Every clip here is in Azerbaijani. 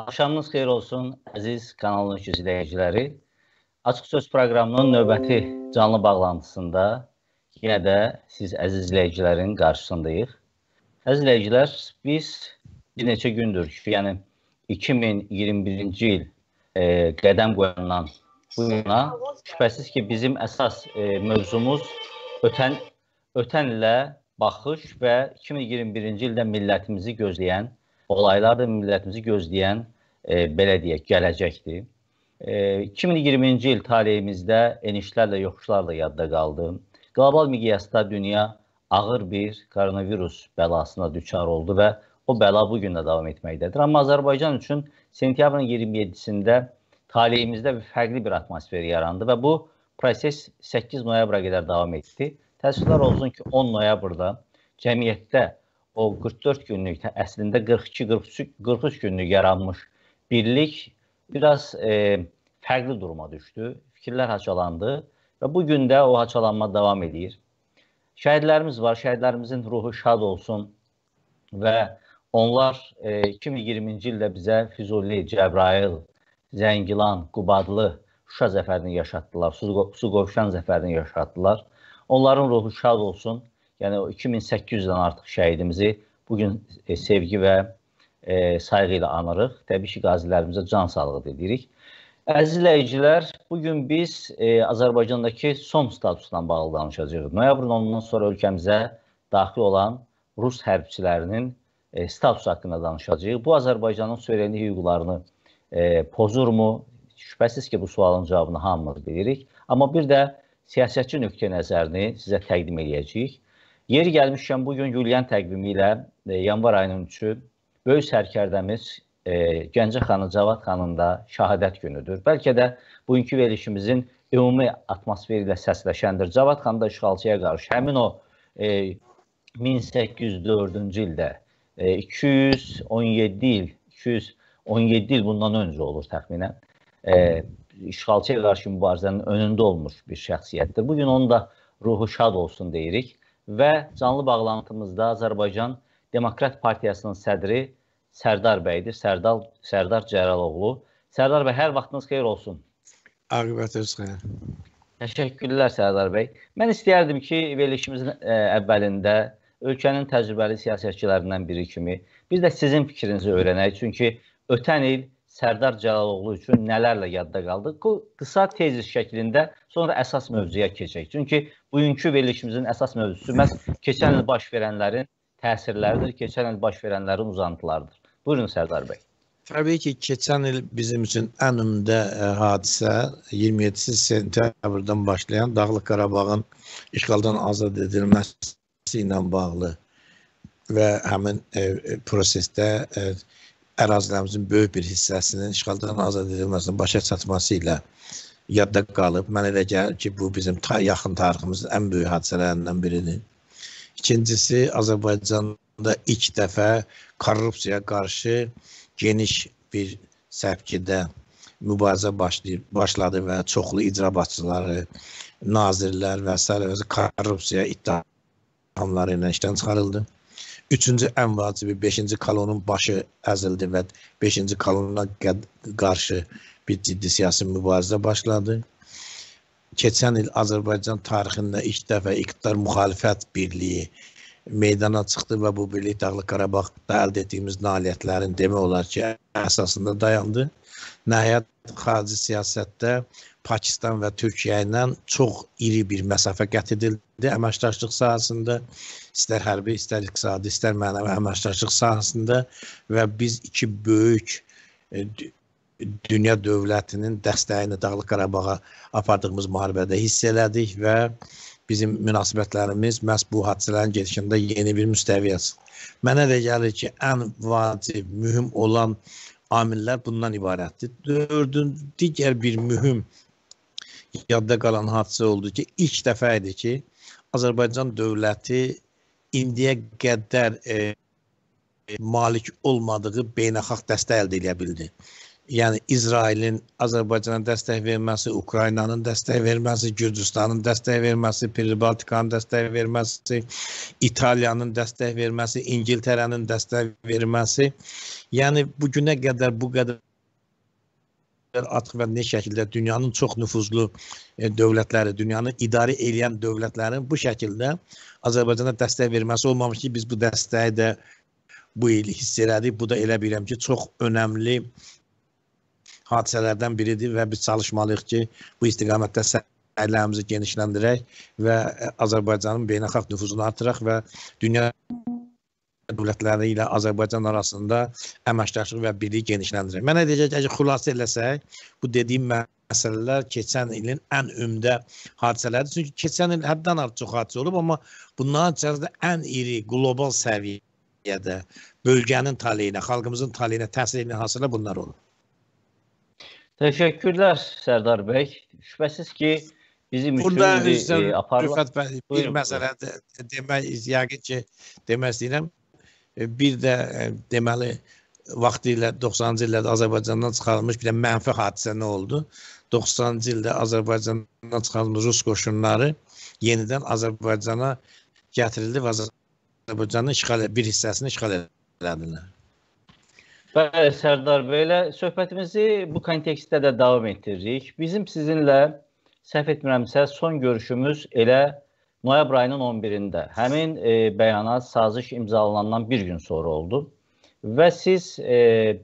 Axşamınız xeyir olsun, əziz kanalın izləyiciləri. Açıq söz proqramının növbəti canlı bağlantısında yenə də siz əziz izləyicilərin qarşısındayıq. Əziz izləyicilər, biz bir neçə gündür ki, yəni 2021-ci il e, qədəm qoyulan bu yana şübhəsiz ki, bizim əsas e, mövzumuz ötən ötən ilə baxış və 2021-ci ildə millətimizi gözləyən olaylar da millətimizi gözləyən e, belə deyək, gələcəkdir. E, 2020-ci il taleyimizdə enişlərlə, yoxuşlarla yadda qaldı. Qlobal miqyasda dünya ağır bir koronavirus bəlasına düçar oldu və o bəla bu gün də davam etməkdədir. Amma Azərbaycan üçün sentyabrın 27-sində taleyimizdə bir fərqli bir atmosfer yarandı və bu proses 8 noyabra qədər davam etdi. Təəssüflər olsun ki, 10 noyabrda cəmiyyətdə o 44 günlük, hə, əslində 42-43 43 günlük yaranmış birlik biraz e, fərqli duruma düşdü. Fikirlər haçalandı və bu gün də o haçalanma davam edir. Şəhidlərimiz var. Şəhidlərimizin ruhu şad olsun və onlar e, 2020-ci ildə bizə Füzuli, Cəbrayıl, Zəngilan, Qubadlı, Şuşa zəfərini yaşatdılar. Su, su qovşan zəfərini yaşatdılar. Onların ruhu şad olsun. Yəni 2800-dən artıq şəhidimizi bu gün e, sevgi və e, sayğı ilə anırıq. Təbii ki, qazilərimizə can sağlığı dilirik. Əzizləyicilər, bu gün biz e, Azərbaycandakı SOM statusundan bağlı danışacağıq. Noyabrın 10-dan sonra ölkəmizə daxil olan rus hərbçilərinin e, statusu haqqında danışacağıq. Bu Azərbaycanın suverenlik hüquqlarını e, pozurmu? Şübhəsiz ki, bu sualın cavabını hamımız bilirik. Amma bir də siyasətçi nöqteyi nəzərini sizə təqdim edəcəyik. Yeri gəlmişkən bugün Julian təqvimi ilə e, yanvar ayının 3-ü böyük sərkərdəmiz e, Gəncə xanı Cavad xanın da şahadət günüdür. Bəlkə də bugünkü verilişimizin ümumi atmosferi ilə səsləşəndir. Cavad xan da işğalçıya qarşı həmin o e, 1804-cü ildə e, 217 il, 217 il bundan öncə olur təxminən. E, işğalçıya qarşı mübarizənin önündə olmuş bir şəxsiyyətdir. Bugün onun da ruhu şad olsun deyirik və canlı bağlantımızda Azərbaycan Demokrat Partiyasının sədri Sərdar bəydir. Sərdar Sərdar Cəlaloğlu. Sərdar bəy, hər vaxtınız xeyir olsun. Ağıbətiniz xeyir. Təşəkkürlər Sərdar bəy. Mən istəyərdim ki, verilişimizin e, əvvəlində ölkənin təcrübəli siyasətçilərindən biri kimi biz də sizin fikrinizi öyrənək. Çünki ötən il Sərdar Cəlaloğlu üçün nələrlə yadda qaldı? Qısa tezis şəklində sonra əsas mövzuya keçək. Çünki bugünkü verilişimizin əsas mövzusu məhz keçən il baş verənlərin təsirləridir, keçən il baş verənlərin uzantılarıdır. Buyurun Sərdar bəy. Təbii ki, keçən il bizim üçün ən ümdə e, hadisə 27 sentyabrdan başlayan Dağlıq Qarabağın işğaldan azad edilməsi ilə bağlı və həmin e, e prosesdə e, ərazilərimizin böyük bir hissəsinin işğaldan azad edilməsinin başa çatması ilə yadda qalıb. Mən elə gəlir ki, bu bizim ta yaxın tariximizin ən böyük hadisələrindən biridir. İkincisi, Azərbaycanda ilk dəfə korrupsiyaya qarşı geniş bir səpkidə mübarizə başlayır, başladı və çoxlu icra başçıları, nazirlər və s. korrupsiya ittihamları ilə işdən çıxarıldı üçüncü ən vacibi 5-ci kolonun başı əzildi və 5-ci kolonuna qarşı bir ciddi siyasi mübarizə başladı. Keçən il Azərbaycan tarixində ilk dəfə iqtidar müxalifət birliyi meydana çıxdı və bu birlik Dağlıq Qarabağda əldə etdiyimiz nailiyyətlərin demək olar ki, əsasında dayandı. Nəhayət xarici siyasətdə Pakistan və Türkiyə ilə çox iri bir məsafə qət edildi əməkdaşlıq sahəsində istər hərbi, istər iqtisadi, istər mənəvi əməkdaşlıq sahəsində və biz iki böyük e, dünya dövlətinin dəstəyini Dağlıq Qarabağa apardığımız müharibədə hiss elədik və bizim münasibətlərimiz məhz bu hadisələrin gedişində yeni bir müstəviyyəsi. Mənə də gəlir ki, ən vacib, mühüm olan amillər bundan ibarətdir. Dördün digər bir mühüm yadda qalan hadisə oldu ki, ilk dəfə idi ki, Azərbaycan dövləti indiyə qədər e, malik olmadığı beynəlxalq dəstək əldə edə bildi. Yəni İsrailin Azərbaycana dəstək verməsi, Ukraynanın dəstək verməsi, Gürcüstanın dəstək verməsi, Pribaltikanın dəstək verməsi, İtaliyanın dəstək verməsi, İngiltərənin dəstək verməsi. Yəni bu günə qədər bu qədər artıq və nə şəkildə dünyanın çox nüfuzlu e, dövlətləri, dünyanı idarə edən dövlətlərin bu şəkildə Azərbaycana dəstək verməsi olmamış ki, biz bu dəstəyi də bu il hiss elədik. Bu da elə bilirəm ki, çox önəmli hadisələrdən biridir və biz çalışmalıyıq ki, bu istiqamətdə səylərimizi genişləndirək və e, Azərbaycanın beynəlxalq nüfuzunu artıraq və dünya dövlətləri ilə Azərbaycan arasında əməkdaşlıq və birlik genişləndirir. Mənə deyəcək ki, xülasə eləsək, bu dediyim məsələlər keçən ilin ən ümdə hadisələridir. Çünki keçən il həddən artıq çox hadisə olub, amma bunların içərisində ən iri qlobal səviyyədə bölgənin taleyinə, xalqımızın taleyinə təsir edən hadisələr bunlar olub. Təşəkkürlər Sərdar bəy. Şübhəsiz ki, bizim üçün Burada indi e, aparılan bir məsələdir. Demək yəqin ki, demək istəyirəm. E, bir də e, deməli vaxtı ilə 90-cı illərdə Azərbaycandan çıxarılmış bir də mənfi hadisə nə oldu? 90-cı ildə Azərbaycandan çıxarılmış rus qoşunları yenidən Azərbaycana gətirildi və Azərbaycanın işğal e, bir hissəsini işğal elədilər. Bəli, Sərdar belə söhbətimizi bu kontekstdə də davam etdiririk. Bizim sizinlə səhv etmirəmsə son görüşümüz elə noyabr ayının 11-də həmin e, bəyanat saziş imzalanandan bir gün sonra oldu və siz e,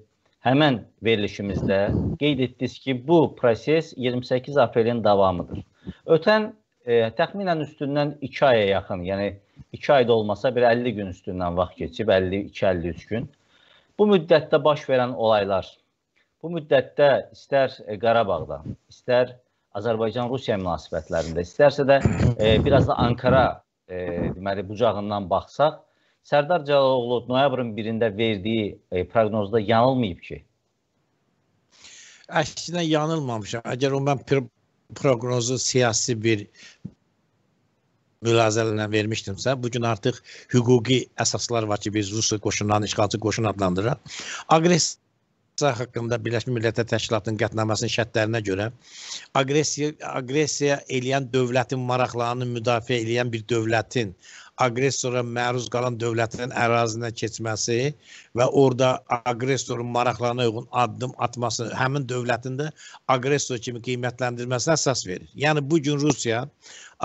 həmin verilişimizdə qeyd etdiniz ki, bu proses 28 aprelin davamıdır. Ötən e, təxminən üstündən 2 aya yaxın, yəni 2 ayda olmasa bir 50 gün üstündən vaxt keçib, 52-53 gün. Bu müddətdə baş verən olaylar, bu müddətdə istər Qarabağda, istər Azərbaycan-Rusiya münasibətlərində, istərsə də e, biraz da Ankara e, deməli bucağından baxsaq, Sərdar Cəlaloğlu noyabrın 1-də verdiyi e, proqnozda yanılmayıb ki. Əksinə yanılmamışam. Əgər o mən proqnozu siyasi bir mülazələrlə vermişdimsə, bu gün artıq hüquqi əsaslar var ki, biz Rusiya qoşunlarını işğalçı qoşun adlandırırıq. Aqressiv hadisə haqqında Birləşmiş Millətlər Təşkilatının qətnaməsinin şərtlərinə görə aqressiya aqressiya eləyən dövlətin maraqlarını müdafiə eləyən bir dövlətin aqressora məruz qalan dövlətin ərazisinə keçməsi və orada aqressorun maraqlarına uyğun addım atması həmin dövlətin də aqressor kimi qiymətləndirməsinə əsas verir. Yəni bu gün Rusiya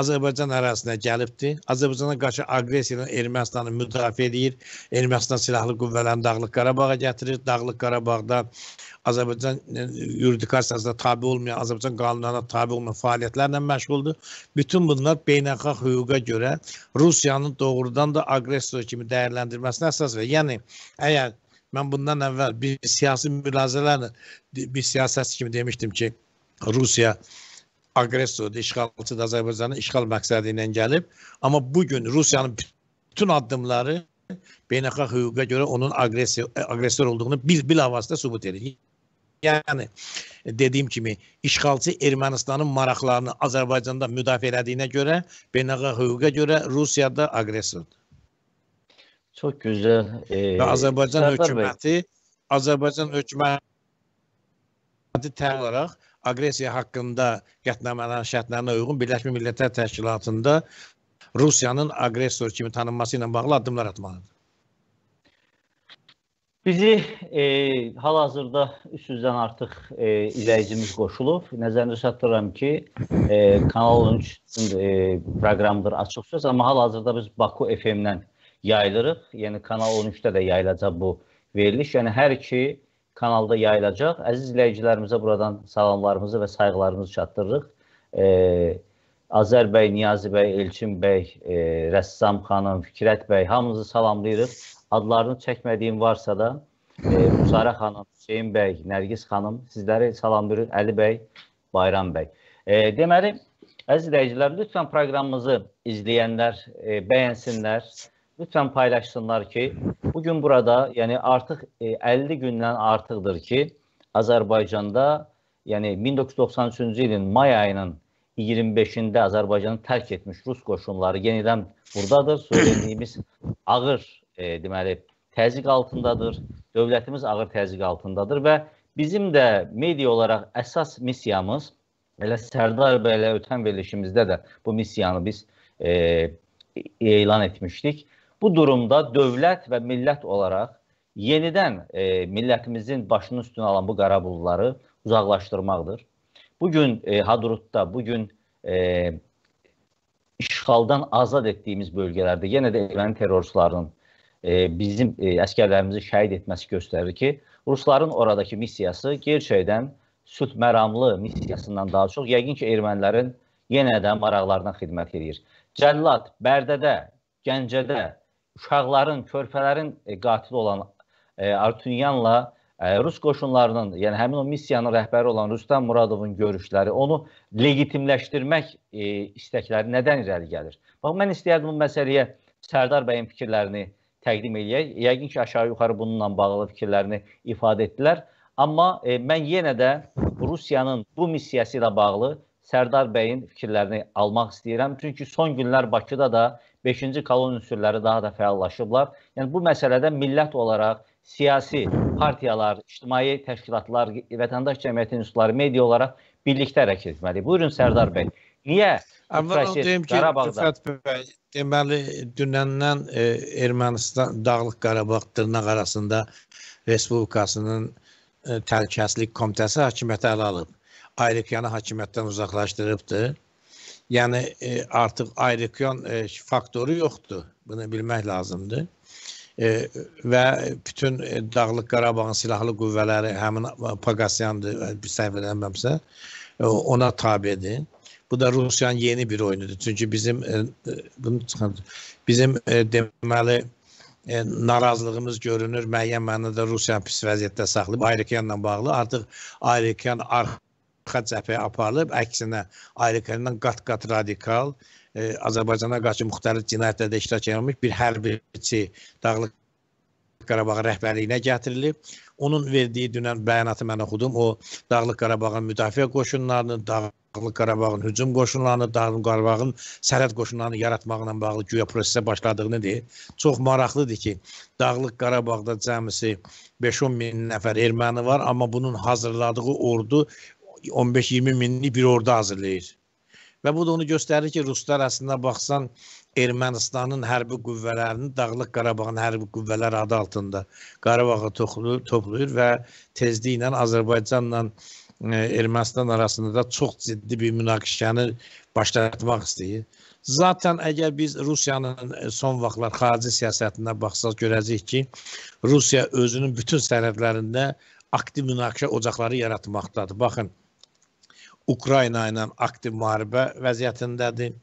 Azərbaycan ərazisinə gəlibdir. Azərbaycana qarşı aqressiyadan Ermənistanı müdafiə edir. Ermənistan silahlı qüvvələrini Dağlıq Qarabağa gətirir. Dağlıq Qarabağdan Azərbaycan e, yuridikasiyasına tabe olmayan, Azərbaycan qanunlarına tabe olmayan fəaliyyətlərlə məşğuldur. Bütün bunlar beynəlxalq hüquqa görə Rusiyanın doğrudan da aqressor kimi dəyərləndirməsinə əsas verir. Yəni əgər mən bundan əvvəl bir siyasi mülazələrlə bir siyasətçi kimi demişdim ki, Rusiya aqressordur, işğalçıdır Azərbaycanın işğal məqsədi ilə gəlib. Amma bu gün Rusiyanın bütün addımları beynəlxalq hüquqa görə onun aqressor e, aqressor olduğunu bil bilavasitə sübut edir. Yəni dediyim kimi işğalçı Ermənistanın maraqlarını Azərbaycanda müdafiə elədiyinə görə beynəlxalq hüquqa görə Rusiyada aqressordur. Çox gözəl. E, Və Azərbaycan hökuməti Azərbaycan hökuməti adi tən olaraq aqressiya haqqında qətnamələr şərtlərinə uyğun Birləşmiş Millətlər Təşkilatında Rusiyanın aqressor kimi tanınması ilə bağlı addımlar atmalıdır. Bizi e, hal-hazırda 300-dən artıq e, izləyicimiz qoşulub. Nəzərinizə çatdırıram ki, e, Kanal 3 e, proqramıdır açıq söz, amma hal-hazırda biz Baku FM-dən yayılırıq. Yəni Kanal 13-də də yayılacaq bu veriliş. Yəni hər iki kanalda yayılacaq. Əziz izləyicilərimizə buradan salamlarımızı və sayğılarımızı çatdırırıq. E, Azər bəy, Niyazi bəy, Elçin bəy, e, Rəssam xanım, Fikrət bəy, hamınızı salamlayırıq. Adlarını çəkmədiyim varsa da e, Musara xanım, Hüseyin bəy, Nərgiz xanım sizləri salamlayırıq. Əli bəy, Bayram bəy. E, deməli, əziz izləyicilər, lütfən proqramımızı izləyənlər e, bəyənsinlər lütfen paylaşsınlar ki bugün burada yani artık e, 50 gündən artıqdır ki Azərbaycanda yəni 1993-cü ilin may ayının 25-də Azərbaycanı tərk etmiş Rus qoşunları yenidən burdadır. Söylədiyimiz ağır e, deməli təzyiq altındadır. Dövlətimiz ağır təzyiq altındadır və bizim də media olaraq əsas missiyamız elə Sərdar bəylə ötən verilişimizdə də bu missiyanı biz e, e elan etmişdik. Bu durumda dövlət və millət olaraq yenidən e, millətimizin başının üstünə alan bu qara buludları uzaqlaşdırmaqdır. Bu gün e, Hadrutda, bu gün e, işğaldan azad etdiyimiz bölgələrdə yenə də erməni terrorçularının e, bizim e, əskərlərimizi şəhid etməsi göstərir ki, rusların oradakı missiyası gerçəkdən sülh məramlı missiyasından daha çox yəqin ki, ermənilərin yenə də maraqlarına xidmət edir. Cəllad Bərdədə, Gəncədə, uşaqların, körpələrin e, qatili olan e, Artunyanla e, Rus qoşunlarının, yəni həmin o missiyanın rəhbəri olan Rüstəm Muradovun görüşləri, onu legitimləşdirmək e, istəkləri nədən irəli gəlir? Bax mən istəyərdim bu məsələyə Sərdar bəyin fikirlərini təqdim eləyək. Yəqin ki, aşağı-yuxarı bununla bağlı fikirlərini ifadə etdilər. Amma e, mən yenə də Rusiyanın bu missiyası ilə bağlı Sərdar bəyin fikirlərini almaq istəyirəm. Çünki son günlər Bakıda da 5-ci kolon ünsürləri daha da fəallaşıblar. Yəni bu məsələdə millət olaraq siyasi partiyalar, ictimai təşkilatlar, vətəndaş cəmiyyəti institutları, media olaraq birlikdə hərəkət etməli. Buyurun Sərdar bəy. Niyə proses deyim ki, Qarabağda? Rüfət bəy, deməli dünəndən e, Ermənistan Dağlıq Qarabağ dırnaq arasında Respublikasının e, Təhlükəsizlik Komitəsi hakimiyyəti ələ alıb. Aylıqyanı hakimiyyətdən uzaqlaşdırıbdı. Yəni e, artıq ayrıqyon e, faktoru yoxdur. Bunu bilmək lazımdır. E, və bütün e, Dağlıq Qarabağın silahlı qüvvələri həmin e, Pagasyandır, e, bir səhvlənməmsə, e, ona tabedir. Bu da Rusiyanın yeni bir oyunudur. Çünki bizim e, e bunu çıxan bizim e, deməli e, narazılığımız görünür müəyyən mənada Rusiyanı pis vəziyyətdə saxlayıb Ayrıqyanla bağlı. Artıq Ayrıqyan arx xalqa cəbhəyə aparılıb, əksinə ayrı-ayrıdan qat-qat radikal, e, Azərbaycana qarşı müxtəlif cinayətlərdə iştirak etmiş bir hərbiçi Dağlıq Qarabağ rəhbərliyinə gətirilib. Onun verdiyi dünən bəyanatı mən oxudum. O Dağlıq Qarabağın müdafiə qoşunlarının, Dağlıq Qarabağın hücum qoşunlarını, Dağlıq Qarabağın sərhəd qoşunlarını yaratmaqla bağlı güya prosesə başladığını deyir. Çox maraqlıdır ki, Dağlıq Qarabağda cəmisi 5-10 min nəfər erməni var, amma bunun hazırladığı ordu 15-20 minlik bir ordu hazırlayır. Və bu da onu göstərir ki, ruslar əslində baxsan Ermənistanın hərbi qüvvələrini Dağlıq Qarabağın hərbi qüvvələri adı altında Qarabağa toplayır və tezliklə Azərbaycanla e, Ermənistan arasında da çox ciddi bir münaqişəni başlatmaq istəyir. Zaten əgər biz Rusiyanın e, son vaxtlar xarici siyasətinə baxsaq görəcəyik ki, Rusiya özünün bütün sərhədlərində aktiv münaqişə ocaqları yaratmaqdadır. Baxın, Ukrayna ilə aktiv müharibə vəziyyətindədir.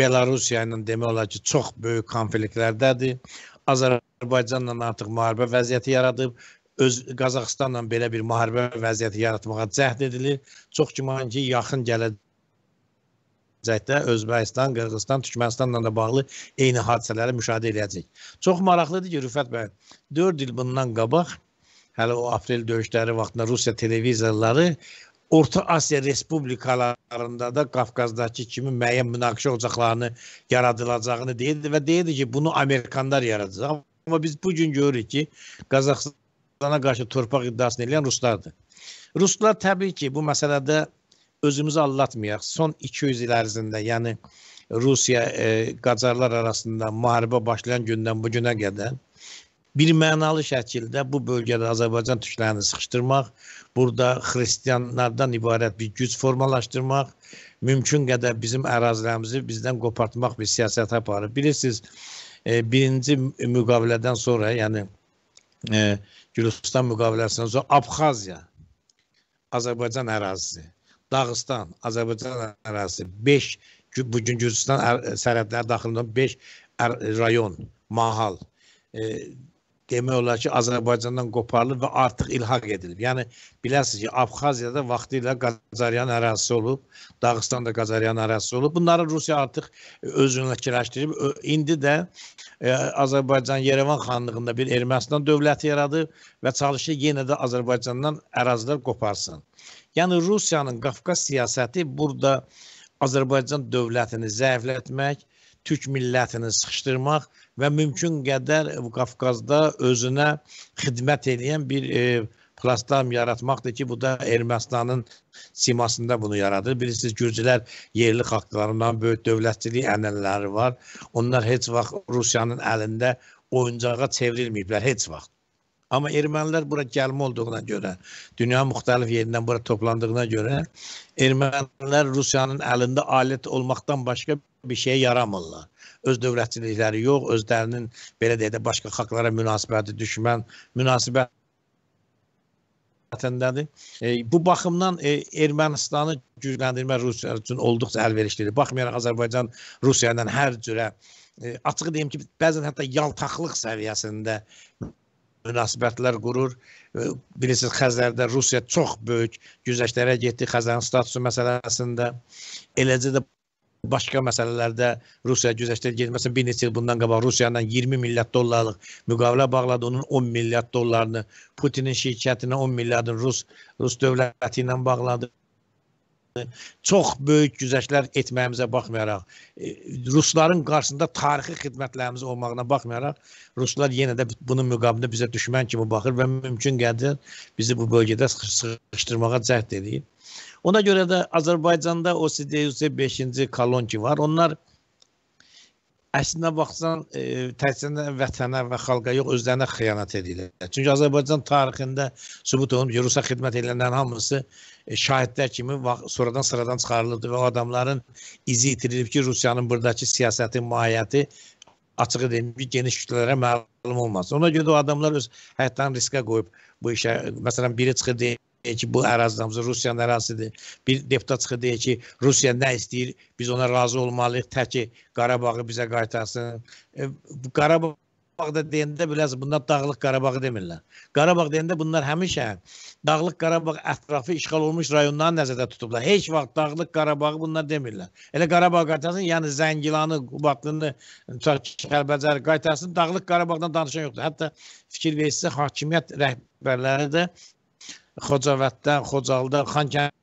Belarusiya ilə demək olar ki, çox böyük konfliktlərdədir. Azərbaycanla artıq müharibə vəziyyəti yaradıb öz Qazaxıstanla belə bir müharibə vəziyyəti yaratmağa cəhd edilir. Çox güman ki, yaxın gələcəkdə Özbəkistan, Qırğızstan, Türkmənistanla da bağlı eyni hadisələri müşahidə edəcək. Çox maraqlıdır ki, Rüfət bəy, 4 il bundan qabaq hələ o aprel döyüşləri vaxtında Rusiya televiziyaları Orta Asiya respublikalarında da Qafqazdakı kimi müəyyən münaqişə olacaqlarını yaradılacağını deyirdi və deyirdi ki, bunu Amerikanlar yaradacaq. Amma biz bu gün görürük ki, Qazaxstana qarşı torpaq iddiasını edən ruslardır. Ruslar təbii ki, bu məsələdə özümüzü allatmayaq. Son 200 il ərzində, yəni Rusiya e, Qacarlar arasında müharibə başlayan gündən bu günə qədər bir mənalı şəkildə bu bölgədə Azərbaycan türklərini sıxışdırmaq, burada xristianlardan ibarət bir güc formalaşdırmaq, mümkün qədər bizim ərazilərimizi bizdən qopartmaq bir siyasətə aparır. Bilirsiniz, e, birinci müqavilədən sonra, yəni e, Gürcüstan müqaviləsindən sonra Abxaziya Azərbaycan ərazisi, Dağıstan Azərbaycan ərazisi 5 bu gün Gürcüstan sərhədləri daxilində 5 rayon, mahal, e, demək olar ki, Azərbaycandan qoparılıb və artıq ilhaq edilib. Yəni bilərsiniz ki, Abxaziyada vaxtilə Qacaryan ərazisi olub, Dağıstanda Qacaryan ərazisi olub. Bunları Rusiya artıq özünləşdirib indi də ə, e, Azərbaycan Yerevan xanlığında bir Ermənistan dövləti yaradıb və çalışır yenə də Azərbaycandan ərazilər qoparsın. Yəni Rusiyanın Qafqaz siyasəti burada Azərbaycan dövlətini zəiflətmək, türk millətini sıxışdırmaq və mümkün qədər Qafqazda özünə xidmət edən bir e, plastam yaratmaqdır ki, bu da Ermənistanın simasında bunu yaradır. Bilirsiniz, Gürcülər yerli xalqlarından böyük dövlətçilik ənənələri var. Onlar heç vaxt Rusiyanın əlində oyuncağa çevrilməyiblər, heç vaxt. Amma ermənilər bura gəlmə olduğuna görə, dünya müxtəlif yerindən bura toplandığına görə, ermənilər Rusiyanın əlində alət olmaqdan başqa bir şeyə yaramırlar. Öz dövlətçilikləri yox, özlərinin belə deyə də başqa xalqlara münasibəti, düşmən münasibətindədir. E, bu baxımdan e, Ermənistanı gücləndirmə Rusiya üçün olduqca əlverişlidir. Baxmayaraq Azərbaycan Rusiya ilə hər cürə e, açıq deyim ki, bəzən hətta yaltaqlıq səviyyəsində münasibətlər qurur. E, bilirsiniz, Xəzərdə Rusiya çox böyük güzəştlərə getdi Xəzərin statusu məsələsində. Eləcə də başqa məsələlərdə Rusiya güzəştlər getməsin. Bir neçə il bundan qabaq Rusiya ilə 20 milyard dollarlıq müqavilə bağladı. Onun 10 milyard dollarını Putinin şirkətinə 10 milyardın Rus Rus dövləti ilə bağladı çox böyük güzəştlər etməyimizə baxmayaraq, e, rusların qarşısında tarixi xidmətlərimiz olmağına baxmayaraq, ruslar yenə də bunun müqabilində bizə düşmən kimi baxır və mümkün qədər bizi bu bölgədə sıxışdırmağa cəhd edir. Ona göre de Azerbaycan'da o Sideyus'e 5. Kalonki var. Onlar əslində baxsan e, təkcə vətənə və xalqa yox özlərinə xəyanət edirlər. Çünki Azərbaycan tarixində sübut olunub ki, Rusa xidmət edənlərin hamısı e, şahidlər kimi sonradan sıradan çıxarılırdı və o adamların izi itirilib ki, Rusiyanın buradakı siyasətin mahiyyəti açığı deyim ki, geniş kütlələrə məlum olmasın. Ona görə də o adamlar öz həyatlarını riskə qoyub bu işə. Məsələn, biri çıxır deyir ki, bu ərazidəmizə Rusiyanın ərazisidir. Bir deputat çıxır deyir ki, Rusiya nə istəyir, biz ona razı olmalıyıq, tək ki, Qarabağı bizə qaytarsın. E, Qarabağ Qarabağda deyəndə biləsən, bunlar Dağlıq Qarabağı demirlər. Qarabağ deyəndə bunlar həmişə Dağlıq Qarabağ ətrafı işğal olmuş rayonları nəzərdə tutublar. Heç vaxt Dağlıq Qarabağı bunlar demirlər. Elə Qarabağ qaytarsın, yəni Zəngilanı, Qubadlını, Kəlbəcəri qaytarsın, Dağlıq Qarabağdan danışan yoxdur. Hətta fikir versə, hakimiyyət rəhbərləri də Xocavənddə, Xocalda, Xankəndə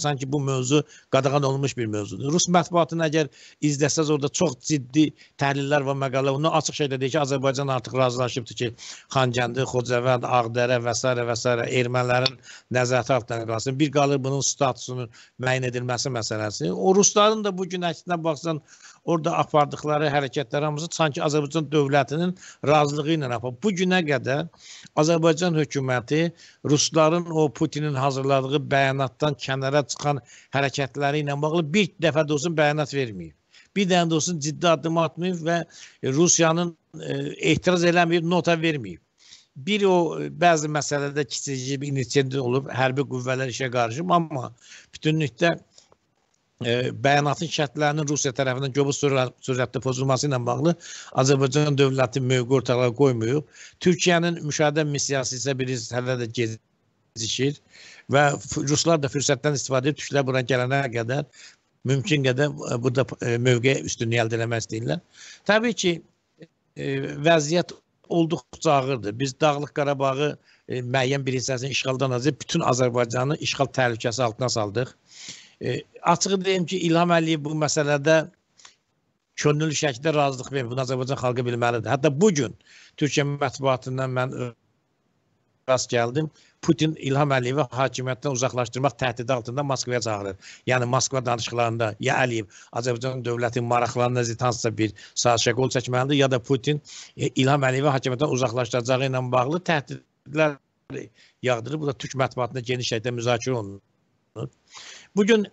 sanki bu mövzu qadağan olunmuş bir mövzudur. Rus mətbuatını əgər izləsəz orada çox ciddi təhlillər və məqalə onu açıq şeydə deyir ki, Azərbaycan artıq razılaşıbdır ki, Xankəndi, Xocavənd, Ağdərə və s. və s. ermənilərin nəzarəti altına qalsın. Bir qalır bunun statusunun müəyyən edilməsi məsələsi. O rusların da bu gün əksinə baxsan orada apardıqları hərəkətlər hamısı sanki Azərbaycan dövlətinin razılığı ilə aparıb. Bu günə qədər Azərbaycan hökuməti rusların o Putinin hazırladığı bəyanatdan kənara çıxan hərəkətləri ilə bağlı bir dəfə də olsun bəyanat verməyib. Bir dənə də olsun ciddi addım atmayıb və Rusiyanın e, etiraz eləməyib, nota verməyib. E, bir o bəzi məsələdə kiçici bir inisiativ olub hərbi qüvvələr işə qarışıb, amma bütünlükdə bəyanatın şərtlərinin Rusiya tərəfindən göbü sürətli pozulması ilə bağlı Azərbaycan dövləti mövqe ortalığa qoymayıb. Türkiyənin müşahidə missiyası isə biriz hələ də gecikir və ruslar da fürsətdən istifadə edib türklər bura gələnə qədər mümkün qədər e, burada e, mövqeyə üstünlük əldə eləmək istəyirlər. Təbii ki, e, vəziyyət olduqca ağırdır. Biz Dağlıq Qarabağı müəyyən bir hissəsini işğaldan azıb bütün Azərbaycanı işğal təhlükəsi altına saldıq. E, açıq deyim ki, İlham Əliyev bu məsələdə könüllü şəkildə razılıq verib. Bunu Azərbaycan xalqı bilməlidir. Hətta bu gün Türkiyə mətbuatından mən rast gəldim. Putin İlham Əliyevi hakimiyyətdən uzaqlaşdırmaq təhdidi altında Moskvaya çağırır. Yəni Moskva danışıqlarında ya Əliyev Azərbaycan dövlətinin maraqlarına zid hansısa bir sazişə qol çəkməlidir ya da Putin e, İlham Əliyevi hakimiyyətdən uzaqlaşdıracağı ilə bağlı təhdidlər yağdırır. Bu da Türk mətbuatında geniş şəkildə müzakirə olunur. Bu gün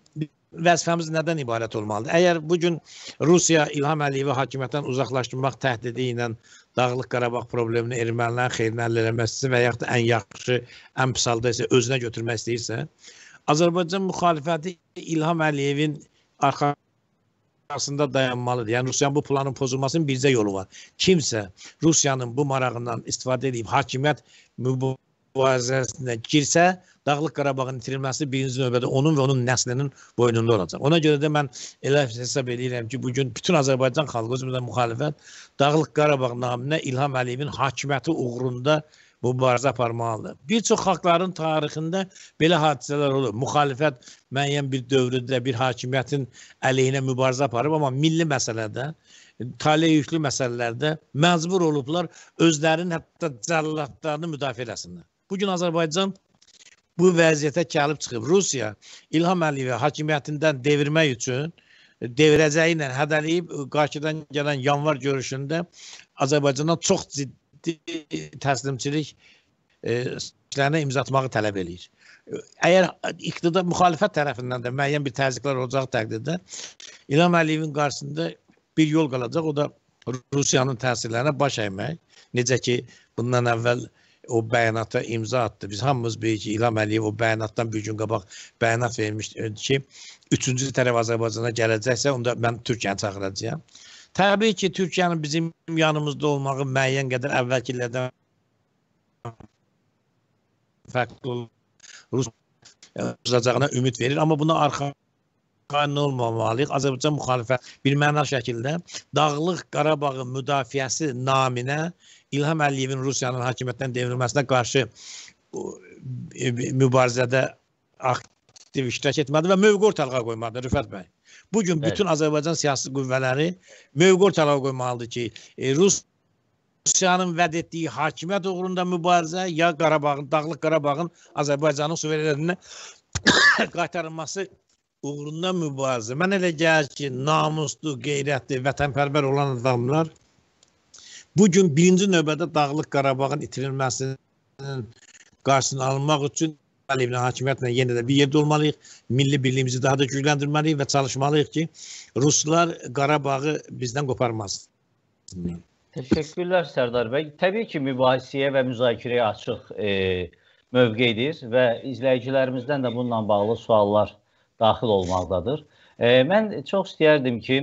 vəzifəmiz nədən ibarət olmalıdır? Əgər bu gün Rusiya İlham Əliyevi hakimiyyətdən uzaqlaşdırmaq təhdidi ilə Dağlıq Qarabağ problemini ermənilərin xeyrinə həll eləməsi və yaxud da ən yaxşı, ən pis halda isə özünə götürmək istəyirsə, Azərbaycan müxalifəti İlham Əliyevin arxasında dayanmalıdır. Yəni Rusiyanın bu planın pozulmasının bircə yolu var. Kimsə Rusiyanın bu marağından istifadə edib hakimiyyət mübarizə mübarizəsinə girsə, Dağlıq Qarabağın itirilməsi birinci növbədə onun və onun nəslinin boynunda olacaq. Ona görə də mən elə hesab edirəm ki, bugün bütün Azərbaycan xalqı özümüzə müxalifət Dağlıq Qarabağ naminə İlham Əliyevin hakimiyyəti uğrunda mübarizə aparmalıdır. Bir çox xalqların tarixində belə hadisələr olur. Müxalifət müəyyən bir dövrdə bir hakimiyyətin əleyhinə mübarizə aparıb, amma milli məsələdə tale yüklü məsələlərdə məcbur olublar özlərinin hətta cəlladlarını müdafiə eləsinlər. Bu gün Azərbaycan bu vəziyyətə gəlib çıxıb. Rusiya İlham Əliyevi hakimiyyətindən devirmək üçün e, devirəcəyi ilə hədələyib Qarşıdan e, gələn yanvar görüşündə Azərbaycandan çox ciddi təslimçilik işlərinə e, imza atmağı tələb eləyir. Əgər iqtidar müxalifət tərəfindən də müəyyən bir təzyiqlər olacaq təqdirdə İlham Əliyevin qarşısında bir yol qalacaq, o da Rusiyanın təsirlərinə baş əymək. Necə ki, bundan əvvəl e, o bəyanata imza atdı. Biz hamımız bilirik ki, İlham Əliyev o bəyanatdan bir gün qabaq bəyanat vermişdi e, ki, üçüncü tərəf Azərbaycana gələcəksə, onda mən Türkiyəni çağıracağam. Təbii ki, Türkiyənin bizim yanımızda olmağı müəyyən qədər əvvəlki illərdən fərqli Rus tutacağına ümid verir, amma buna arxa qanun olmamalıyıq. Azərbaycan müxalifət bir məna şəkildə Dağlıq Qarabağın müdafiəsi naminə İlham Əliyevin Rusiyanın hakimiyyətdən devrilməsinə qarşı e, mübarizədə aktiv iştirak etmədi və mövqe ortalığa qoymadı Rüfət bəy. Bu gün bütün evet. Azərbaycan siyasi qüvvələri mövqe ortalığa qoymalıdır ki, Rus e, Rusiyanın vəd etdiyi hakimiyyət uğrunda mübarizə ya Qarabağın, Dağlıq Qarabağın Azərbaycanın suverenliyinə qaytarılması uğrunda mübarizə. Mən elə gəlir ki, namuslu, qeyrətli, vətənpərvər olan adamlar bu gün birinci növbədə Dağlıq Qarabağın itirilməsinin qarşısını almaq üçün Əliyevlə hakimiyyətlə yenə də bir yerdə olmalıyıq. Milli birliyimizi daha da gücləndirməliyik və çalışmalıyıq ki, ruslar Qarabağı bizdən qoparmasınlar. Təşəkkürlər Sərdar bəy. Təbii ki, mübahisəyə və müzakirəyə açıq e, mövqeyidir və izləyicilərimizdən də bununla bağlı suallar daxil olmaqdadır. E, mən çox istəyərdim ki,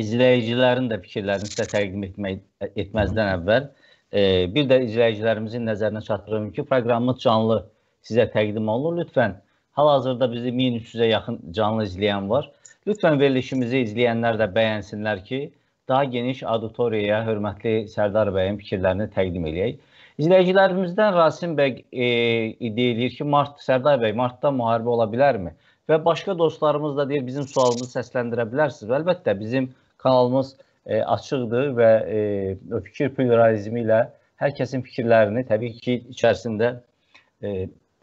izləyicilərin də fikirlərini sizə təqdim etmək, etməzdən əvvəl e, bir də izləyicilərimizin nəzərinə çatdırım ki, proqramımız canlı sizə təqdim olunur. Lütfən, hal-hazırda bizi 1300-ə yaxın canlı izləyən var. Lütfən verilişimizi izləyənlər də bəyənsinlər ki, daha geniş auditoriyaya hörmətli Sərdar bəyin fikirlərini təqdim eləyək. İzləyicilərimizdən Rasim bəy e, deyir ki, mart Sərdar bəy, martda müharibə ola bilərmi? və başqa dostlarımız da deyir bizim sualımızı səsləndirə bilərsiniz. Əlbəttə bizim kanalımız e, açıqdır və e, fikir pluralizmi ilə hər kəsin fikirlərini təbii ki içərisində e,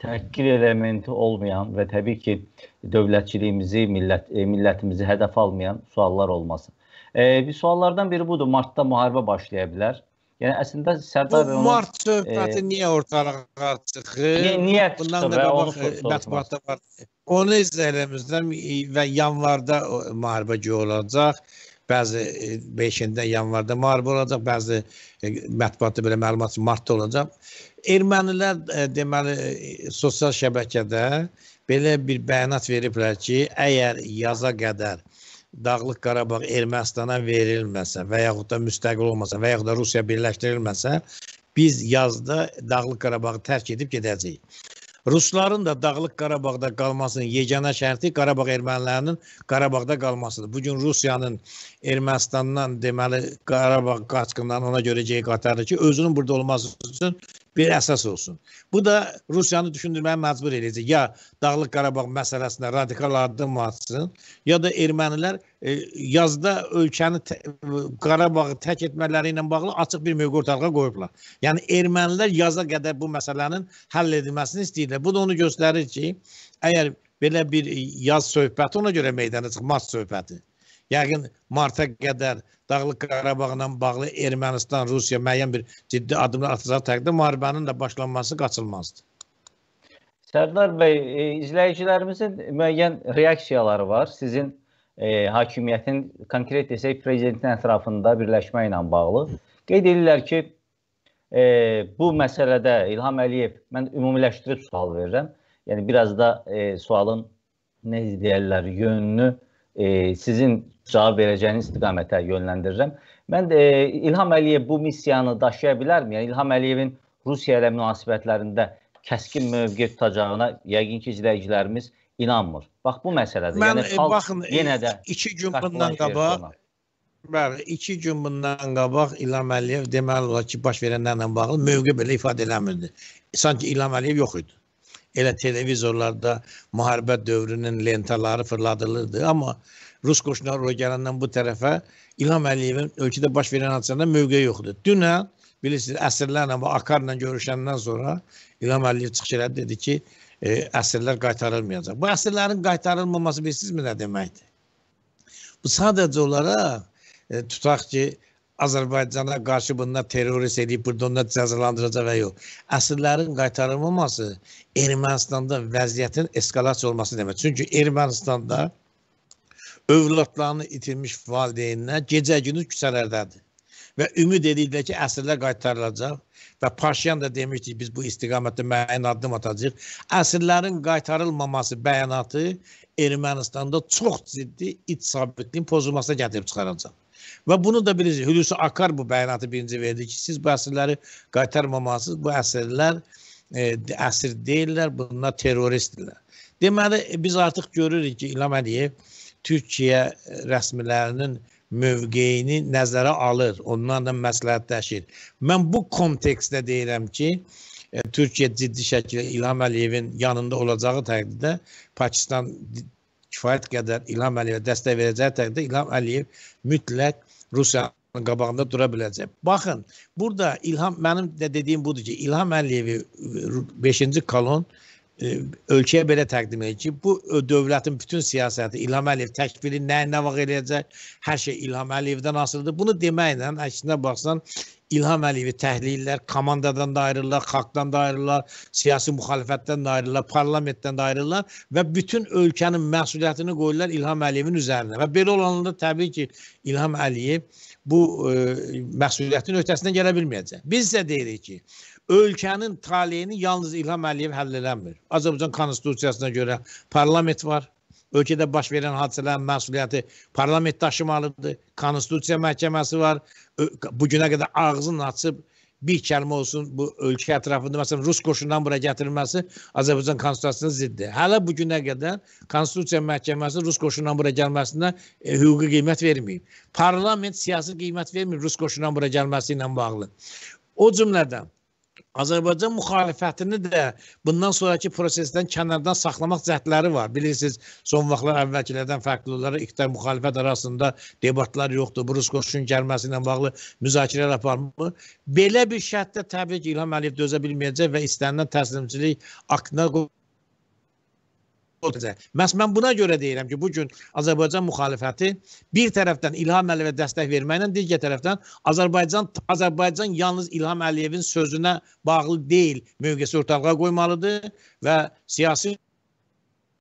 təhqir elementi olmayan və təbii ki dövlətçiliyimizi, millət e, millətimizi hədəf almayan suallar olmasın. E, bir suallardan biri budur. Martda müharibə başlaya bilər. Yəni əslində Sərdar bəy mart söhbəti e, niyə ortalığa çıxır? Niyə, niyə bundan da qabaq mətbuatda var. Onu izləyirəm və yanvarda e, müharibə olacaq. Bəzi 5-də yanvarda müharibə olacaq, bəzi mətbuatda belə məlumat martda olacaq. Ermənilər e, deməli e, sosial şəbəkədə belə bir bəyanat veriblər ki, əgər yaza qədər Dağlıq Qarabağ Ermənistana verilməsə və yaxud da müstəqil olmasa və yaxud da Rusiya birləşdirilməsə, biz yazda Dağlıq Qarabağı tərk edib gedəcəyik. Rusların da Dağlıq Qarabağda qalmasının yeganə şərti Qarabağ ermənilərinin Qarabağda qalmasıdır. Bu gün Rusiyanın Ermənistandan deməli Qarabağ qaçqınlarının ona görəcəyi qatardır ki, özünün burada olması üçün bir əsas olsun. Bu da Rusiyanı düşündürməyə məcbur eləyəcək. Ya Dağlıq Qarabağ məsələsində radikal addım atsın, ya da ermənilər e, yazda ölkəni tə, Qarabağı tək etmələri ilə bağlı açıq bir mövqe ortalığa qoyublar. Yəni ermənilər yaza qədər bu məsələnin həll edilməsini istəyirlər. Bu da onu göstərir ki, əgər belə bir yaz söhbəti ona görə meydana çıxmaz söhbəti. Yəqin marta qədər Dağlıq Qarabağla bağlı Ermənistan, Rusiya müəyyən bir ciddi addımlar atacağı təqdirdə müharibənin də başlanması qaçılmazdır. Sərdar bəy, e, izləyicilərimizin müəyyən reaksiyaları var. Sizin e, hakimiyyətin konkret desək prezidentin ətrafında birləşmə ilə bağlı. Qeyd edirlər ki, e, bu məsələdə İlham Əliyev, mən ümumiləşdirib sual verirəm. Yəni biraz da e, sualın necə deyirlər, yönünü e, sizin cavab verəcəyiniz istiqamətə yönləndirirəm. Mən də e, İlham Əliyev bu missiyanı daşıya bilərmi? Yəni İlham Əliyevin Rusiya ilə münasibətlərində kəskin mövqe tutacağına yəqin ki, izləyicilərimiz inanmır. Bax bu məsələdir. Mən, yəni e, xalq baxın, e, yenə də 2 gün bundan qabaq Bəli, 2 gün bundan qabaq İlham Əliyev deməli olar ki, baş verənlərlə bağlı mövqe belə ifadə eləmirdi. Sanki İlham Əliyev yox idi. Elə televizorlarda müharibə dövrünün lentaları fırladılırdı. Amma Rus qoşunları ora gələndən bu tərəfə İlham Əliyevin ölkədə baş verən hadisələrdə mövqeyi yoxdur. Dünən bilirsiniz əsirlərlə və akarla görüşəndən sonra İlham Əliyev çıxış elədi dedi ki, e, əsirlər qaytarılmayacaq. Bu əsirlərin qaytarılmaması bilirsiniz mi nə deməkdir? Bu sadəcə olaraq e, tutaq ki, Azərbaycana qarşı bunlar terrorist edib, burada onlar cəzalandıracaq və yox. Əsirlərin qaytarılmaması Ermənistanda vəziyyətin eskalasiya olması demək. Çünki Ermənistanda övladlarını itirmiş valideynlər gecə-gündüz küçələrdədir. Və ümid edirlər ki, əsirlər qaytarılacaq və Paşyan da demişdi biz bu istiqamətdə müəyyən addım atacağıq. Əsirlərin qaytarılmaması bəyanatı Ermənistanda çox ciddi iç sabitliyin pozulmasına gətirib çıxaracaq. Və bunu da bilirsiniz, Hulusi Akar bu bəyanatı birinci verdi ki, siz bu əsirləri qaytarmamalısınız. Bu əsirlər e, əsir deyirlər, bunlar terroristdirlər. Deməli, e, biz artıq görürük ki, İlham Əliyev Türkiyə e, rəsmilərinin mövqeyini nəzərə alır, onlarla məsləhətləşir. Mən bu kontekstdə deyirəm ki, e, Türkiyə ciddi şəkildə İlham Əliyevin yanında olacağı təqdirdə Pakistan kifayət qədər İlham Əliyevə dəstək verəcəyi təqdirdə İlham Əliyev mütləq Rusiyanın qabağında dura biləcək. Baxın, burada İlham mənim də dediyim budur ki, İlham Əliyevi 5-ci e, kolon e, ölkəyə belə təqdim edir ki, bu dövlətin bütün siyasəti İlham Əliyev təkvili nə nə vaxt eləyəcək, hər şey İlham Əliyevdən asılıdır. Bunu deməklə əksinə baxsan İlham Əliyevi təhlillər, komandadan da ayrılırlar, xalqdan da ayrılırlar, siyasi müxalifətdən də ayrılırlar, parlamentdən də ayrılırlar və bütün ölkənin məsuliyyətini qoyurlar İlham Əliyevin üzərinə. Və belə olanda təbii ki, İlham Əliyev bu e, məsuliyyətin ötəsindən gələ bilməyəcək. Biz isə deyirik ki, ölkənin taleyini yalnız İlham Əliyev həll eləmir. Azərbaycan konstitusiyasına görə parlament var, ölkədə baş verən hadisələrin məsuliyyəti parlament daşımalıdır. Konstitusiya məhkəməsi var. Bu günə qədər ağzını açıb bir kəlmə olsun bu ölkə ətrafında məsələn Rus qoşunundan bura gətirilməsi Azərbaycan konstitusiyasına ziddir. Hələ bu günə qədər konstitusiya məhkəməsi Rus qoşunundan bura gəlməsinə e, hüquqi qiymət verməyib. Parlament siyasi qiymət vermir Rus qoşunundan bura gəlməsi ilə bağlı. O cümlədən Azərbaycan müxalifətini də bundan sonrakı prosesdən kənardan saxlamaq cəhdləri var. Bilirsiniz, son vaxtlar əvvəlkilərdən fərqli olaraq iqtidar müxalifət arasında debatlar yoxdur. Brus qoşun gəlməsi ilə bağlı müzakirələr aparmır. Belə bir şərtdə təbii ki, İlham Əliyev dözə bilməyəcək və istənilən təslimçilik aktına qoyulacaq olacaq. Məs mən buna görə deyirəm ki, bu gün Azərbaycan müxalifəti bir tərəfdən İlham Əliyevə dəstək verməklə digər tərəfdən Azərbaycan Azərbaycan yalnız İlham Əliyevin sözünə bağlı deyil, mövqesi ortalığa qoymalıdır və siyasi